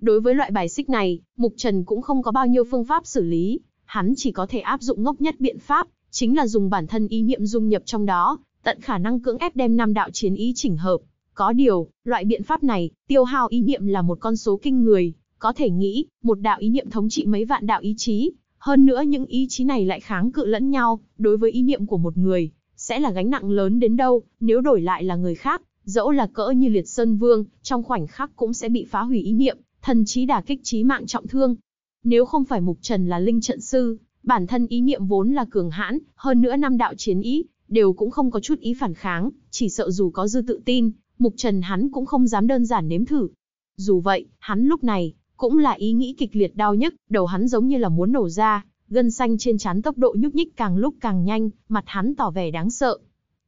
A: Đối với loại bài xích này, Mục Trần cũng không có bao nhiêu phương pháp xử lý, hắn chỉ có thể áp dụng ngốc nhất biện pháp, chính là dùng bản thân ý niệm dung nhập trong đó, tận khả năng cưỡng ép đem năm đạo chiến ý chỉnh hợp. Có điều, loại biện pháp này, tiêu hao ý niệm là một con số kinh người, có thể nghĩ, một đạo ý niệm thống trị mấy vạn đạo ý chí, hơn nữa những ý chí này lại kháng cự lẫn nhau, đối với ý niệm của một người, sẽ là gánh nặng lớn đến đâu, nếu đổi lại là người khác, dẫu là cỡ như liệt sơn vương, trong khoảnh khắc cũng sẽ bị phá hủy ý niệm, thần trí đả kích trí mạng trọng thương. Nếu không phải Mục Trần là linh trận sư, bản thân ý niệm vốn là cường hãn, hơn nữa năm đạo chiến ý, đều cũng không có chút ý phản kháng, chỉ sợ dù có dư tự tin, Mục Trần hắn cũng không dám đơn giản nếm thử. Dù vậy, hắn lúc này, cũng là ý nghĩ kịch liệt đau nhức, đầu hắn giống như là muốn nổ ra, gân xanh trên trán tốc độ nhúc nhích càng lúc càng nhanh, mặt hắn tỏ vẻ đáng sợ.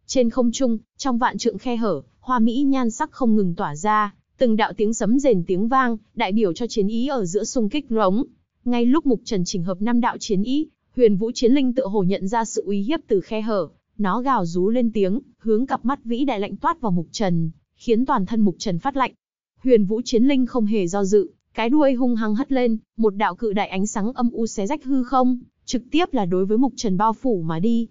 A: Trên không trung, trong vạn trượng khe hở, hoa mỹ nhan sắc không ngừng tỏa ra, từng đạo tiếng sấm rền tiếng vang, đại biểu cho chiến ý ở giữa xung kích rống. Ngay lúc Mục Trần chỉnh hợp năm đạo chiến ý, Huyền Vũ Chiến Linh tựa hồ nhận ra sự uy hiếp từ khe hở, nó gào rú lên tiếng, hướng cặp mắt vĩ đại lạnh toát vào Mục Trần, khiến toàn thân Mục Trần phát lạnh. Huyền Vũ Chiến Linh không hề do dự, cái đuôi hung hăng hất lên, một đạo cự đại ánh sáng âm u xé rách hư không, trực tiếp là đối với mục trần bao phủ mà đi.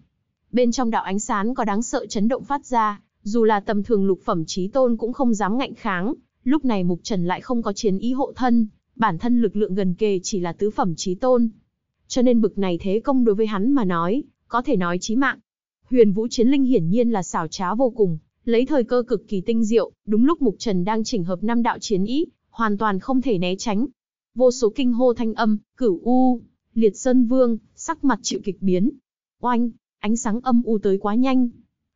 A: Bên trong đạo ánh sáng có đáng sợ chấn động phát ra, dù là tầm thường lục phẩm trí tôn cũng không dám ngạnh kháng, lúc này mục trần lại không có chiến ý hộ thân, bản thân lực lượng gần kề chỉ là tứ phẩm trí tôn. Cho nên bực này thế công đối với hắn mà nói, có thể nói chí mạng. Huyền vũ chiến linh hiển nhiên là xảo trá vô cùng, lấy thời cơ cực kỳ tinh diệu, đúng lúc mục trần đang chỉnh hợp năm đạo chiến ý, hoàn toàn không thể né tránh. Vô số kinh hô thanh âm, cửu u, liệt sơn vương, sắc mặt chịu kịch biến. Oanh, ánh sáng âm u tới quá nhanh.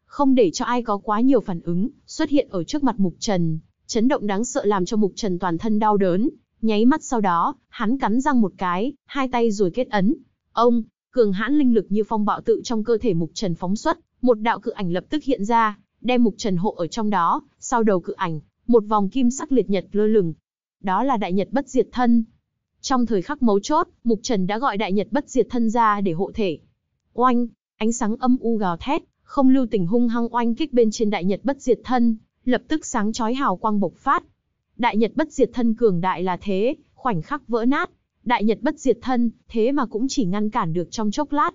A: Không để cho ai có quá nhiều phản ứng, xuất hiện ở trước mặt mục trần, chấn động đáng sợ làm cho mục trần toàn thân đau đớn. Nháy mắt sau đó, hắn cắn răng một cái, hai tay rồi kết ấn. Ông, cường hãn linh lực như phong bạo tự trong cơ thể mục trần phóng xuất, một đạo cự ảnh lập tức hiện ra, đem mục trần hộ ở trong đó, sau đầu cự ảnh, một vòng kim sắc liệt nhật lơ lửng, đó là Đại Nhật Bất Diệt Thân. Trong thời khắc mấu chốt, Mục Trần đã gọi Đại Nhật Bất Diệt Thân ra để hộ thể. Oanh, ánh sáng âm u gào thét, không lưu tình hung hăng oanh kích bên trên Đại Nhật Bất Diệt Thân, lập tức sáng chói hào quang bộc phát. Đại Nhật Bất Diệt Thân cường đại là thế, khoảnh khắc vỡ nát. Đại Nhật Bất Diệt Thân, thế mà cũng chỉ ngăn cản được trong chốc lát.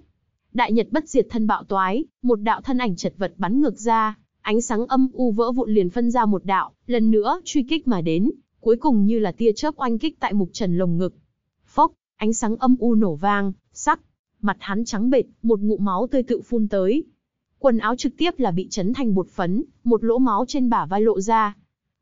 A: Đại Nhật Bất Diệt Thân bạo toái, một đạo thân ảnh chật vật bắn ngược ra, ánh sáng âm u vỡ vụn liền phân ra một đạo, lần nữa truy kích mà đến, cuối cùng như là tia chớp oanh kích tại mục trần lồng ngực. Phốc, ánh sáng âm u nổ vang, sắc, mặt hắn trắng bệch, một ngụm máu tươi tự phun tới. Quần áo trực tiếp là bị chấn thành bột phấn, một lỗ máu trên bả vai lộ ra.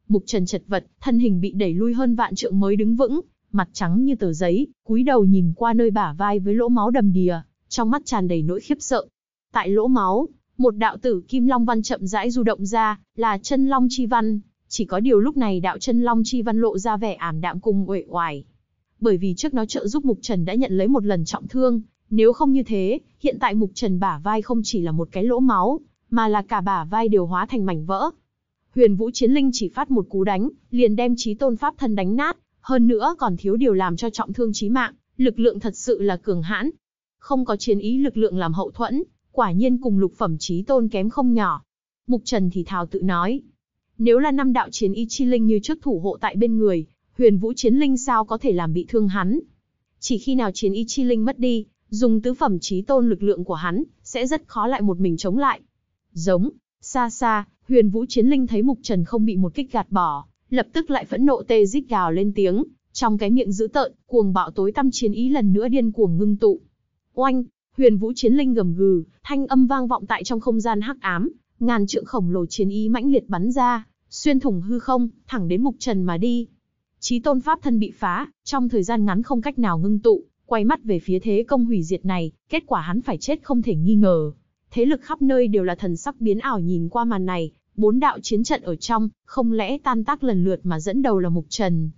A: Mục trần chật vật, thân hình bị đẩy lui hơn vạn trượng mới đứng vững, mặt trắng như tờ giấy, cúi đầu nhìn qua nơi bả vai với lỗ máu đầm đìa, trong mắt tràn đầy nỗi khiếp sợ. Tại lỗ máu, một đạo tử kim long văn chậm rãi du động ra, là chân long chi văn, chỉ có điều lúc này đạo chân long chi văn lộ ra vẻ ảm đạm cùng uể oải. Bởi vì trước nó trợ giúp Mục Trần đã nhận lấy một lần trọng thương, nếu không như thế, hiện tại Mục Trần bả vai không chỉ là một cái lỗ máu, mà là cả bả vai đều hóa thành mảnh vỡ. Huyền Vũ Chiến Linh chỉ phát một cú đánh, liền đem Chí Tôn Pháp Thân đánh nát, hơn nữa còn thiếu điều làm cho trọng thương chí mạng, lực lượng thật sự là cường hãn. Không có chiến ý lực lượng làm hậu thuẫn, quả nhiên cùng lục phẩm Chí Tôn kém không nhỏ. Mục Trần thì thào tự nói, nếu là năm đạo chiến y chi linh như trước thủ hộ tại bên người, huyền vũ chiến linh sao có thể làm bị thương hắn. Chỉ khi nào chiến y chi linh mất đi, dùng tứ phẩm trí tôn lực lượng của hắn, sẽ rất khó lại một mình chống lại. Giống, xa xa, huyền vũ chiến linh thấy mục trần không bị một kích gạt bỏ, lập tức lại phẫn nộ tê rít gào lên tiếng, trong cái miệng dữ tợn, cuồng bạo tối tâm chiến ý lần nữa điên cuồng ngưng tụ. Oanh, huyền vũ chiến linh gầm gừ, thanh âm vang vọng tại trong không gian hắc ám, ngàn trượng khổng lồ chiến ý mãnh liệt bắn ra, xuyên thủng hư không, thẳng đến mục trần mà đi. Chí tôn pháp thân bị phá, trong thời gian ngắn không cách nào ngưng tụ, quay mắt về phía thế công hủy diệt này, kết quả hắn phải chết không thể nghi ngờ. Thế lực khắp nơi đều là thần sắc biến ảo nhìn qua màn này, bốn đạo chiến trận ở trong, không lẽ tan tác lần lượt mà dẫn đầu là mục trần.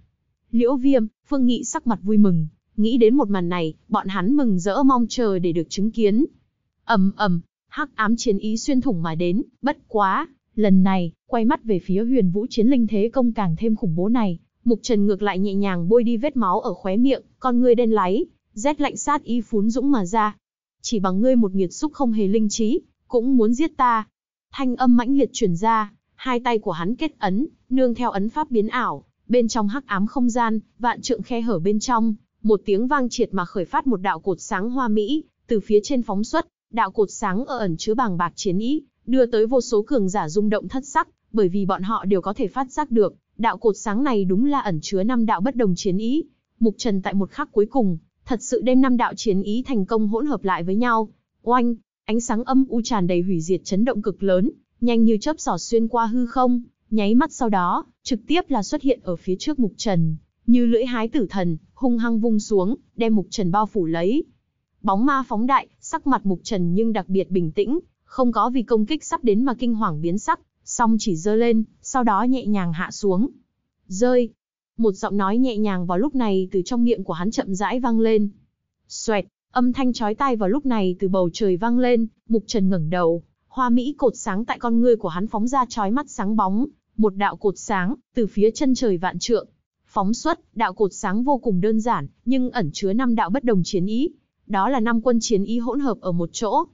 A: Liễu viêm, phương nghị sắc mặt vui mừng, nghĩ đến một màn này, bọn hắn mừng rỡ mong chờ để được chứng kiến. ầm ầm, hắc ám chiến ý xuyên thủng mà đến, bất quá, Lần này, quay mắt về phía huyền vũ chiến linh thế công càng thêm khủng bố này, mục trần ngược lại nhẹ nhàng bôi đi vết máu ở khóe miệng, con ngươi đen láy, rét lạnh sát y phún dũng mà ra. Chỉ bằng ngươi một nghiệt xúc không hề linh trí, cũng muốn giết ta. Thanh âm mãnh liệt truyền ra, hai tay của hắn kết ấn, nương theo ấn pháp biến ảo, bên trong hắc ám không gian, vạn trượng khe hở bên trong, một tiếng vang triệt mà khởi phát một đạo cột sáng hoa mỹ, từ phía trên phóng xuất, đạo cột sáng ở ẩn chứa bàng bạc chiến ý, đưa tới vô số cường giả rung động thất sắc, bởi vì bọn họ đều có thể phát giác được, đạo cột sáng này đúng là ẩn chứa năm đạo bất đồng chiến ý. Mục Trần tại một khắc cuối cùng, thật sự đem năm đạo chiến ý thành công hỗn hợp lại với nhau. Oanh, ánh sáng âm u tràn đầy hủy diệt chấn động cực lớn, nhanh như chớp xỏ xuyên qua hư không, nháy mắt sau đó, trực tiếp là xuất hiện ở phía trước Mục Trần, như lưỡi hái tử thần, hung hăng vung xuống, đem Mục Trần bao phủ lấy. Bóng ma phóng đại, sắc mặt Mục Trần nhưng đặc biệt bình tĩnh, không có vì công kích sắp đến mà kinh hoàng biến sắc, song chỉ giơ lên, sau đó nhẹ nhàng hạ xuống. Rơi. Một giọng nói nhẹ nhàng vào lúc này từ trong miệng của hắn chậm rãi vang lên. Xoẹt, âm thanh chói tai vào lúc này từ bầu trời vang lên, Mục Trần ngẩng đầu, hoa mỹ cột sáng tại con ngươi của hắn phóng ra chói mắt sáng bóng, một đạo cột sáng từ phía chân trời vạn trượng. Phóng xuất, đạo cột sáng vô cùng đơn giản, nhưng ẩn chứa năm đạo bất đồng chiến ý, đó là năm quân chiến ý hỗn hợp ở một chỗ.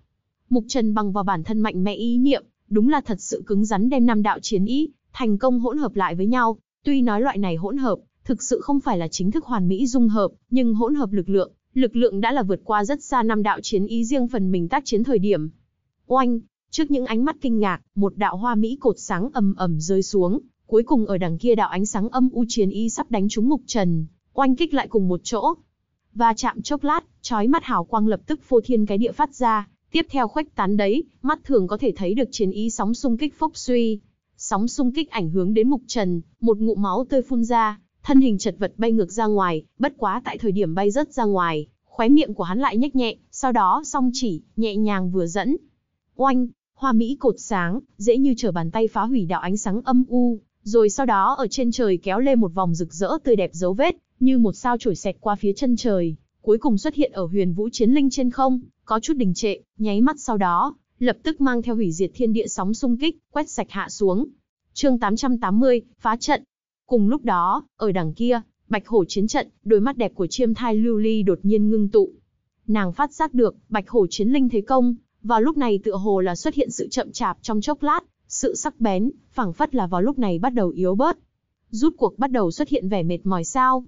A: Mục Trần bằng vào bản thân mạnh mẽ ý niệm, đúng là thật sự cứng rắn đem năm đạo chiến ý, thành công hỗn hợp lại với nhau. Tuy nói loại này hỗn hợp, thực sự không phải là chính thức hoàn mỹ dung hợp, nhưng hỗn hợp lực lượng, lực lượng đã là vượt qua rất xa năm đạo chiến ý riêng phần mình tác chiến thời điểm. Oanh, trước những ánh mắt kinh ngạc, một đạo hoa mỹ cột sáng ầm ầm rơi xuống, cuối cùng ở đằng kia đạo ánh sáng âm u chiến ý sắp đánh trúng Mục Trần, oanh kích lại cùng một chỗ. Và chạm chốc lát, chói mắt hào quang lập tức phô thiên cái địa phát ra, Tiếp theo khuếch tán đấy, mắt thường có thể thấy được chiến ý sóng xung kích phốc suy. Sóng xung kích ảnh hưởng đến mục trần, một ngụ máu tươi phun ra, thân hình chật vật bay ngược ra ngoài, bất quá tại thời điểm bay rớt ra ngoài, khóe miệng của hắn lại nhếch nhẹ, sau đó song chỉ, nhẹ nhàng vừa dẫn. Oanh, hoa mỹ cột sáng, dễ như trở bàn tay phá hủy đạo ánh sáng âm u, rồi sau đó ở trên trời kéo lên một vòng rực rỡ tươi đẹp dấu vết, như một sao chổi xẹt qua phía chân trời, cuối cùng xuất hiện ở huyền vũ chiến linh trên không, có chút đình trệ, nháy mắt sau đó, lập tức mang theo hủy diệt thiên địa sóng xung kích, quét sạch hạ xuống. Chương 880, phá trận. Cùng lúc đó, ở đằng kia, Bạch Hổ chiến trận, đôi mắt đẹp của Chiêm Thai Lưu Ly đột nhiên ngưng tụ. Nàng phát giác được, Bạch Hổ chiến linh thế công, vào lúc này tựa hồ là xuất hiện sự chậm chạp trong chốc lát, sự sắc bén, phảng phất là vào lúc này bắt đầu yếu bớt. Rút cuộc bắt đầu xuất hiện vẻ mệt mỏi sao?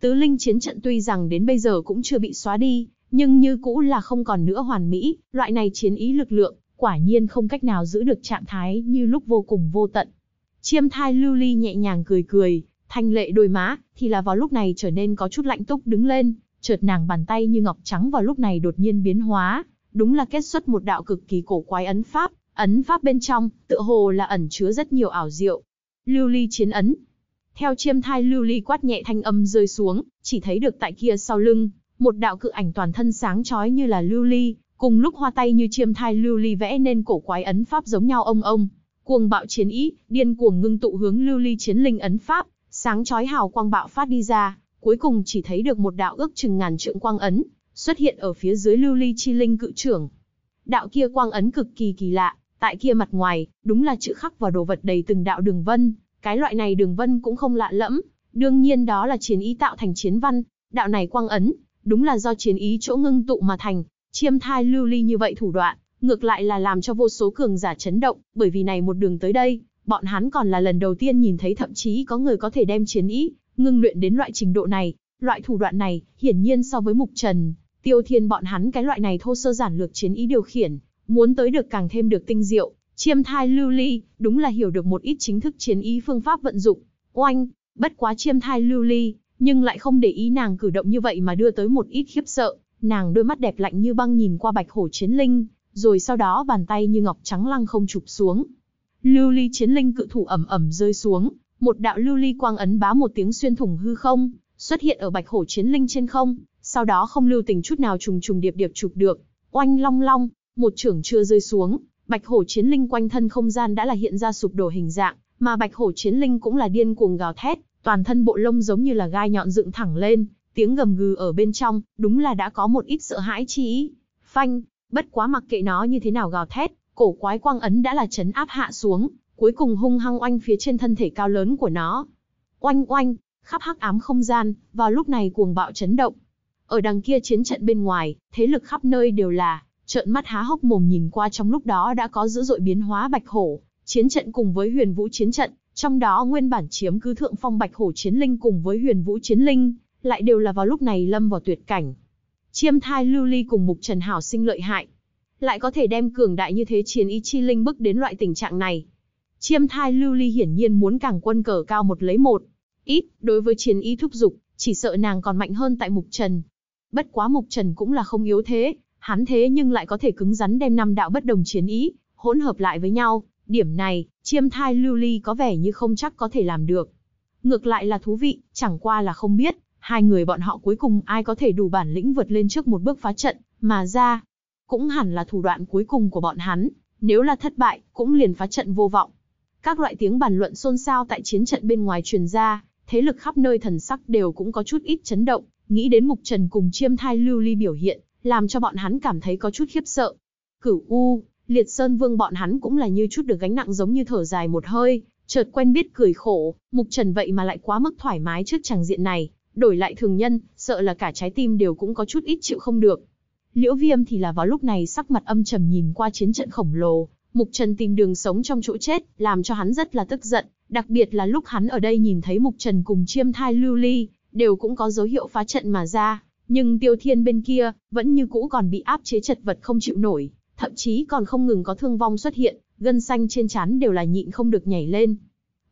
A: Tứ linh chiến trận tuy rằng đến bây giờ cũng chưa bị xóa đi, nhưng như cũ là không còn nữa hoàn mỹ, loại này chiến ý lực lượng, quả nhiên không cách nào giữ được trạng thái như lúc vô cùng vô tận. Chiêm thai lưu ly nhẹ nhàng cười cười, thanh lệ đôi má, thì là vào lúc này trở nên có chút lạnh túc đứng lên, chợt nàng bàn tay như ngọc trắng vào lúc này đột nhiên biến hóa, đúng là kết xuất một đạo cực kỳ cổ quái ấn pháp, ấn pháp bên trong, tựa hồ là ẩn chứa rất nhiều ảo diệu. Lưu ly chiến ấn. Theo chiêm thai lưu ly quát nhẹ thanh âm rơi xuống, chỉ thấy được tại kia sau lưng, một đạo cự ảnh toàn thân sáng chói như là lưu ly, cùng lúc hoa tay như chiêm thai lưu ly vẽ nên cổ quái ấn pháp giống nhau ông ông. Cuồng bạo chiến ý, điên cuồng ngưng tụ hướng lưu ly chiến linh ấn pháp, sáng chói hào quang bạo phát đi ra, cuối cùng chỉ thấy được một đạo ước chừng ngàn trượng quang ấn, xuất hiện ở phía dưới lưu ly chi linh cự trưởng. Đạo kia quang ấn cực kỳ kỳ lạ, tại kia mặt ngoài, đúng là chữ khắc vào đồ vật đầy từng đạo đường vân, cái loại này đường vân cũng không lạ lẫm, đương nhiên đó là chiến ý tạo thành chiến văn, đạo này quang ấn, đúng là do chiến ý chỗ ngưng tụ mà thành, chiêm thai lưu ly như vậy thủ đoạn, ngược lại là làm cho vô số cường giả chấn động, bởi vì này một đường tới đây, bọn hắn còn là lần đầu tiên nhìn thấy thậm chí có người có thể đem chiến ý, ngưng luyện đến loại trình độ này, loại thủ đoạn này, hiển nhiên so với mục trần, tiêu thiên bọn hắn cái loại này thô sơ giản lược chiến ý điều khiển, muốn tới được càng thêm được tinh diệu, chiêm thai lưu ly, đúng là hiểu được một ít chính thức chiến ý phương pháp vận dụng, oanh, bất quá chiêm thai lưu ly, nhưng lại không để ý nàng cử động như vậy mà đưa tới một ít khiếp sợ. Nàng đôi mắt đẹp lạnh như băng nhìn qua bạch hổ chiến linh, rồi sau đó bàn tay như ngọc trắng lăng không chụp xuống. Lưu ly chiến linh cự thủ ẩm ẩm rơi xuống, một đạo lưu ly quang ấn bá một tiếng xuyên thủng hư không, xuất hiện ở bạch hổ chiến linh trên không, sau đó không lưu tình chút nào trùng trùng điệp điệp chụp được, oanh long long, một trưởng chưa rơi xuống, bạch hổ chiến linh quanh thân không gian đã là hiện ra sụp đổ hình dạng, mà bạch hổ chiến linh cũng là điên cuồng gào thét, Toàn thân bộ lông giống như là gai nhọn dựng thẳng lên, tiếng gầm gừ ở bên trong, đúng là đã có một ít sợ hãi chi Phanh, bất quá mặc kệ nó như thế nào gào thét, cổ quái quang ấn đã là chấn áp hạ xuống, cuối cùng hung hăng oanh phía trên thân thể cao lớn của nó. Oanh oanh, khắp hắc ám không gian, vào lúc này cuồng bạo chấn động. Ở đằng kia chiến trận bên ngoài, thế lực khắp nơi đều là, trợn mắt há hốc mồm nhìn qua trong lúc đó đã có dữ dội biến hóa bạch hổ, chiến trận cùng với huyền vũ chiến trận, trong đó nguyên bản chiếm cứ thượng phong Bạch Hổ Chiến Linh cùng với Huyền Vũ Chiến Linh, lại đều là vào lúc này lâm vào tuyệt cảnh. Chiêm thai lưu ly cùng mục trần hảo sinh lợi hại. Lại có thể đem cường đại như thế chiến ý chi linh bức đến loại tình trạng này. Chiêm thai lưu ly hiển nhiên muốn càng quân cờ cao một lấy một. Ít, đối với chiến ý thúc giục chỉ sợ nàng còn mạnh hơn tại mục trần. Bất quá mục trần cũng là không yếu thế, hắn thế nhưng lại có thể cứng rắn đem năm đạo bất đồng chiến ý, hỗn hợp lại với nhau. Điểm này, chiêm thai lưu ly có vẻ như không chắc có thể làm được. Ngược lại là thú vị, chẳng qua là không biết, hai người bọn họ cuối cùng ai có thể đủ bản lĩnh vượt lên trước một bước phá trận, mà ra. Cũng hẳn là thủ đoạn cuối cùng của bọn hắn, nếu là thất bại, cũng liền phá trận vô vọng. Các loại tiếng bàn luận xôn xao tại chiến trận bên ngoài truyền ra, thế lực khắp nơi thần sắc đều cũng có chút ít chấn động, nghĩ đến Mục Trần cùng chiêm thai lưu ly biểu hiện, làm cho bọn hắn cảm thấy có chút khiếp sợ. Cửu U, Liệt Sơn Vương bọn hắn cũng là như chút được gánh nặng giống như thở dài một hơi, chợt quen biết cười khổ, Mục Trần vậy mà lại quá mức thoải mái trước chàng diện này, đổi lại thường nhân, sợ là cả trái tim đều cũng có chút ít chịu không được. Liễu Viêm thì là vào lúc này sắc mặt âm trầm nhìn qua chiến trận khổng lồ, Mục Trần tìm đường sống trong chỗ chết, làm cho hắn rất là tức giận, đặc biệt là lúc hắn ở đây nhìn thấy Mục Trần cùng Chiêm Thai Lưu Ly, đều cũng có dấu hiệu phá trận mà ra, nhưng Tiêu Thiên bên kia vẫn như cũ còn bị áp chế chật vật không chịu nổi thậm chí còn không ngừng có thương vong xuất hiện, gân xanh trên trán đều là nhịn không được nhảy lên.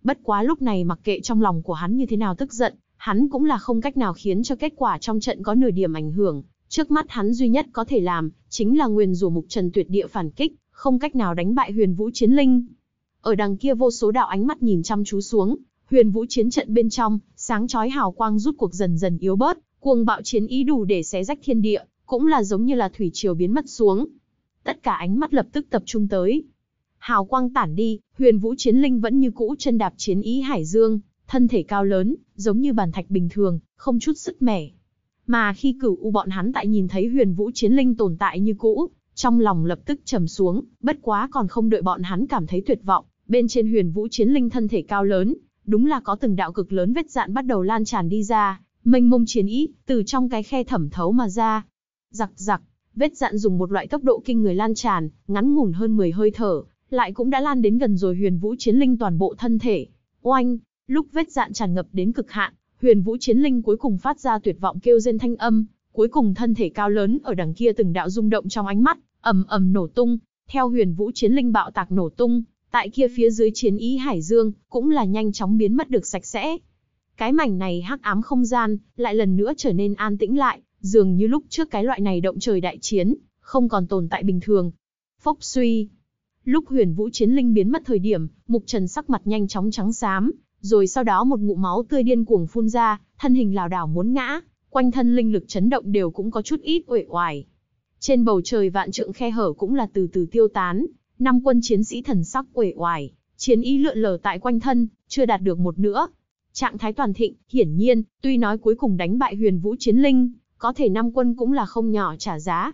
A: Bất quá lúc này mặc kệ trong lòng của hắn như thế nào tức giận, hắn cũng là không cách nào khiến cho kết quả trong trận có nửa điểm ảnh hưởng, trước mắt hắn duy nhất có thể làm chính là nguyền rủa mục trần tuyệt địa phản kích, không cách nào đánh bại Huyền Vũ Chiến Linh. Ở đằng kia vô số đạo ánh mắt nhìn chăm chú xuống, Huyền Vũ Chiến trận bên trong, sáng chói hào quang rút cuộc dần dần yếu bớt, cuồng bạo chiến ý đủ để xé rách thiên địa, cũng là giống như là thủy triều biến mất xuống tất cả ánh mắt lập tức tập trung tới. Hào quang tản đi, huyền vũ chiến linh vẫn như cũ chân đạp chiến ý hải dương, thân thể cao lớn, giống như bàn thạch bình thường, không chút sức mẻ. Mà khi cửu u bọn hắn tại nhìn thấy huyền vũ chiến linh tồn tại như cũ, trong lòng lập tức trầm xuống, bất quá còn không đợi bọn hắn cảm thấy tuyệt vọng, bên trên huyền vũ chiến linh thân thể cao lớn, đúng là có từng đạo cực lớn vết dạn bắt đầu lan tràn đi ra, mênh mông chiến ý, từ trong cái khe thẩm thấu mà ra. Giặc giặc, Vết dạn dùng một loại tốc độ kinh người lan tràn, ngắn ngủn hơn 10 hơi thở, lại cũng đã lan đến gần rồi Huyền Vũ Chiến Linh toàn bộ thân thể. Oanh, lúc vết dạn tràn ngập đến cực hạn, Huyền Vũ Chiến Linh cuối cùng phát ra tuyệt vọng kêu rên thanh âm, cuối cùng thân thể cao lớn ở đằng kia từng đạo rung động trong ánh mắt, ầm ầm nổ tung, theo Huyền Vũ Chiến Linh bạo tạc nổ tung, tại kia phía dưới chiến ý hải dương cũng là nhanh chóng biến mất được sạch sẽ. Cái mảnh này hắc ám không gian lại lần nữa trở nên an tĩnh lại, Dường như lúc trước cái loại này động trời đại chiến, không còn tồn tại bình thường. Phốc suy. Lúc huyền vũ chiến linh biến mất thời điểm, mục trần sắc mặt nhanh chóng trắng xám, rồi sau đó một ngụ máu tươi điên cuồng phun ra, thân hình lảo đảo muốn ngã, quanh thân linh lực chấn động đều cũng có chút ít uể oải. Trên bầu trời vạn trượng khe hở cũng là từ từ tiêu tán, năm quân chiến sĩ thần sắc uể oải, chiến ý lượn lờ tại quanh thân, chưa đạt được một nữa. Trạng thái toàn thịnh, hiển nhiên, tuy nói cuối cùng đánh bại huyền vũ chiến linh, có thể năm quân cũng là không nhỏ trả giá.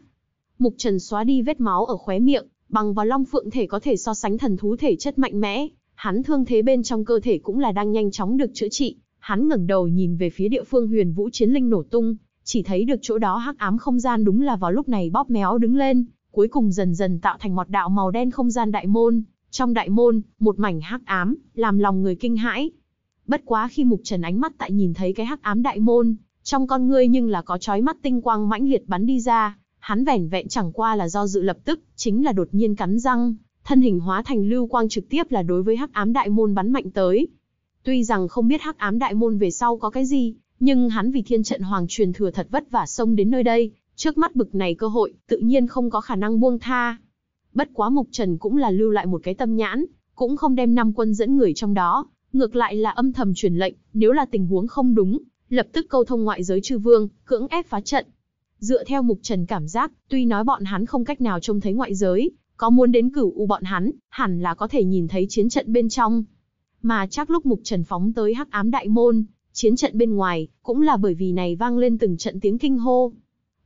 A: Mục Trần xóa đi vết máu ở khóe miệng, bằng vào long phượng thể có thể so sánh thần thú thể chất mạnh mẽ, hắn thương thế bên trong cơ thể cũng là đang nhanh chóng được chữa trị. Hắn ngẩng đầu nhìn về phía địa phương huyền vũ chiến linh nổ tung, chỉ thấy được chỗ đó hắc ám không gian đúng là vào lúc này bóp méo đứng lên, cuối cùng dần dần tạo thành một đạo màu đen không gian đại môn. Trong đại môn, một mảnh hắc ám, làm lòng người kinh hãi. Bất quá khi Mục Trần ánh mắt tại nhìn thấy cái hắc ám đại môn, trong con ngươi nhưng là có chói mắt tinh quang mãnh liệt bắn đi ra, hắn vẻn vẹn chẳng qua là do dự lập tức, chính là đột nhiên cắn răng, thân hình hóa thành lưu quang trực tiếp là đối với hắc ám đại môn bắn mạnh tới. Tuy rằng không biết hắc ám đại môn về sau có cái gì, nhưng hắn vì thiên trận hoàng truyền thừa thật vất vả xông đến nơi đây, trước mắt bực này cơ hội, tự nhiên không có khả năng buông tha. Bất quá Mục Trần cũng là lưu lại một cái tâm nhãn, cũng không đem năm quân dẫn người trong đó, ngược lại là âm thầm truyền lệnh, nếu là tình huống không đúng, lập tức câu thông ngoại giới chư vương, cưỡng ép phá trận. Dựa theo mục trần cảm giác, tuy nói bọn hắn không cách nào trông thấy ngoại giới, có muốn đến cửu u bọn hắn, hẳn là có thể nhìn thấy chiến trận bên trong. Mà chắc lúc mục trần phóng tới hắc ám đại môn, chiến trận bên ngoài, cũng là bởi vì này vang lên từng trận tiếng kinh hô.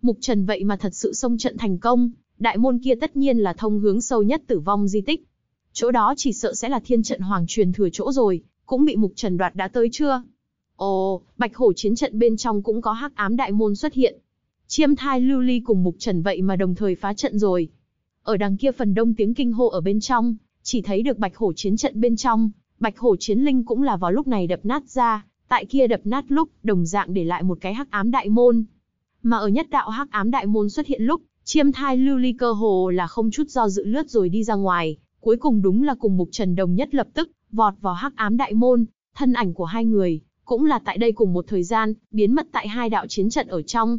A: Mục trần vậy mà thật sự xông trận thành công, đại môn kia tất nhiên là thông hướng sâu nhất tử vong di tích. Chỗ đó chỉ sợ sẽ là thiên trận hoàng truyền thừa chỗ rồi, cũng bị mục trần đoạt đã tới chưa? Ồ, bạch hổ chiến trận bên trong cũng có hắc ám đại môn xuất hiện. Chiêm thai lưu ly cùng mục trần vậy mà đồng thời phá trận rồi. Ở đằng kia phần đông tiếng kinh hô ở bên trong, chỉ thấy được bạch hổ chiến trận bên trong, bạch hổ chiến linh cũng là vào lúc này đập nát ra, tại kia đập nát lúc, đồng dạng để lại một cái hắc ám đại môn. Mà ở nhất đạo hắc ám đại môn xuất hiện lúc, chiêm thai lưu ly cơ hồ là không chút do dự lướt rồi đi ra ngoài, cuối cùng đúng là cùng mục trần đồng nhất lập tức, vọt vào hắc ám đại môn, thân ảnh của hai người, cũng là tại đây cùng một thời gian, biến mất tại hai đạo chiến trận ở trong,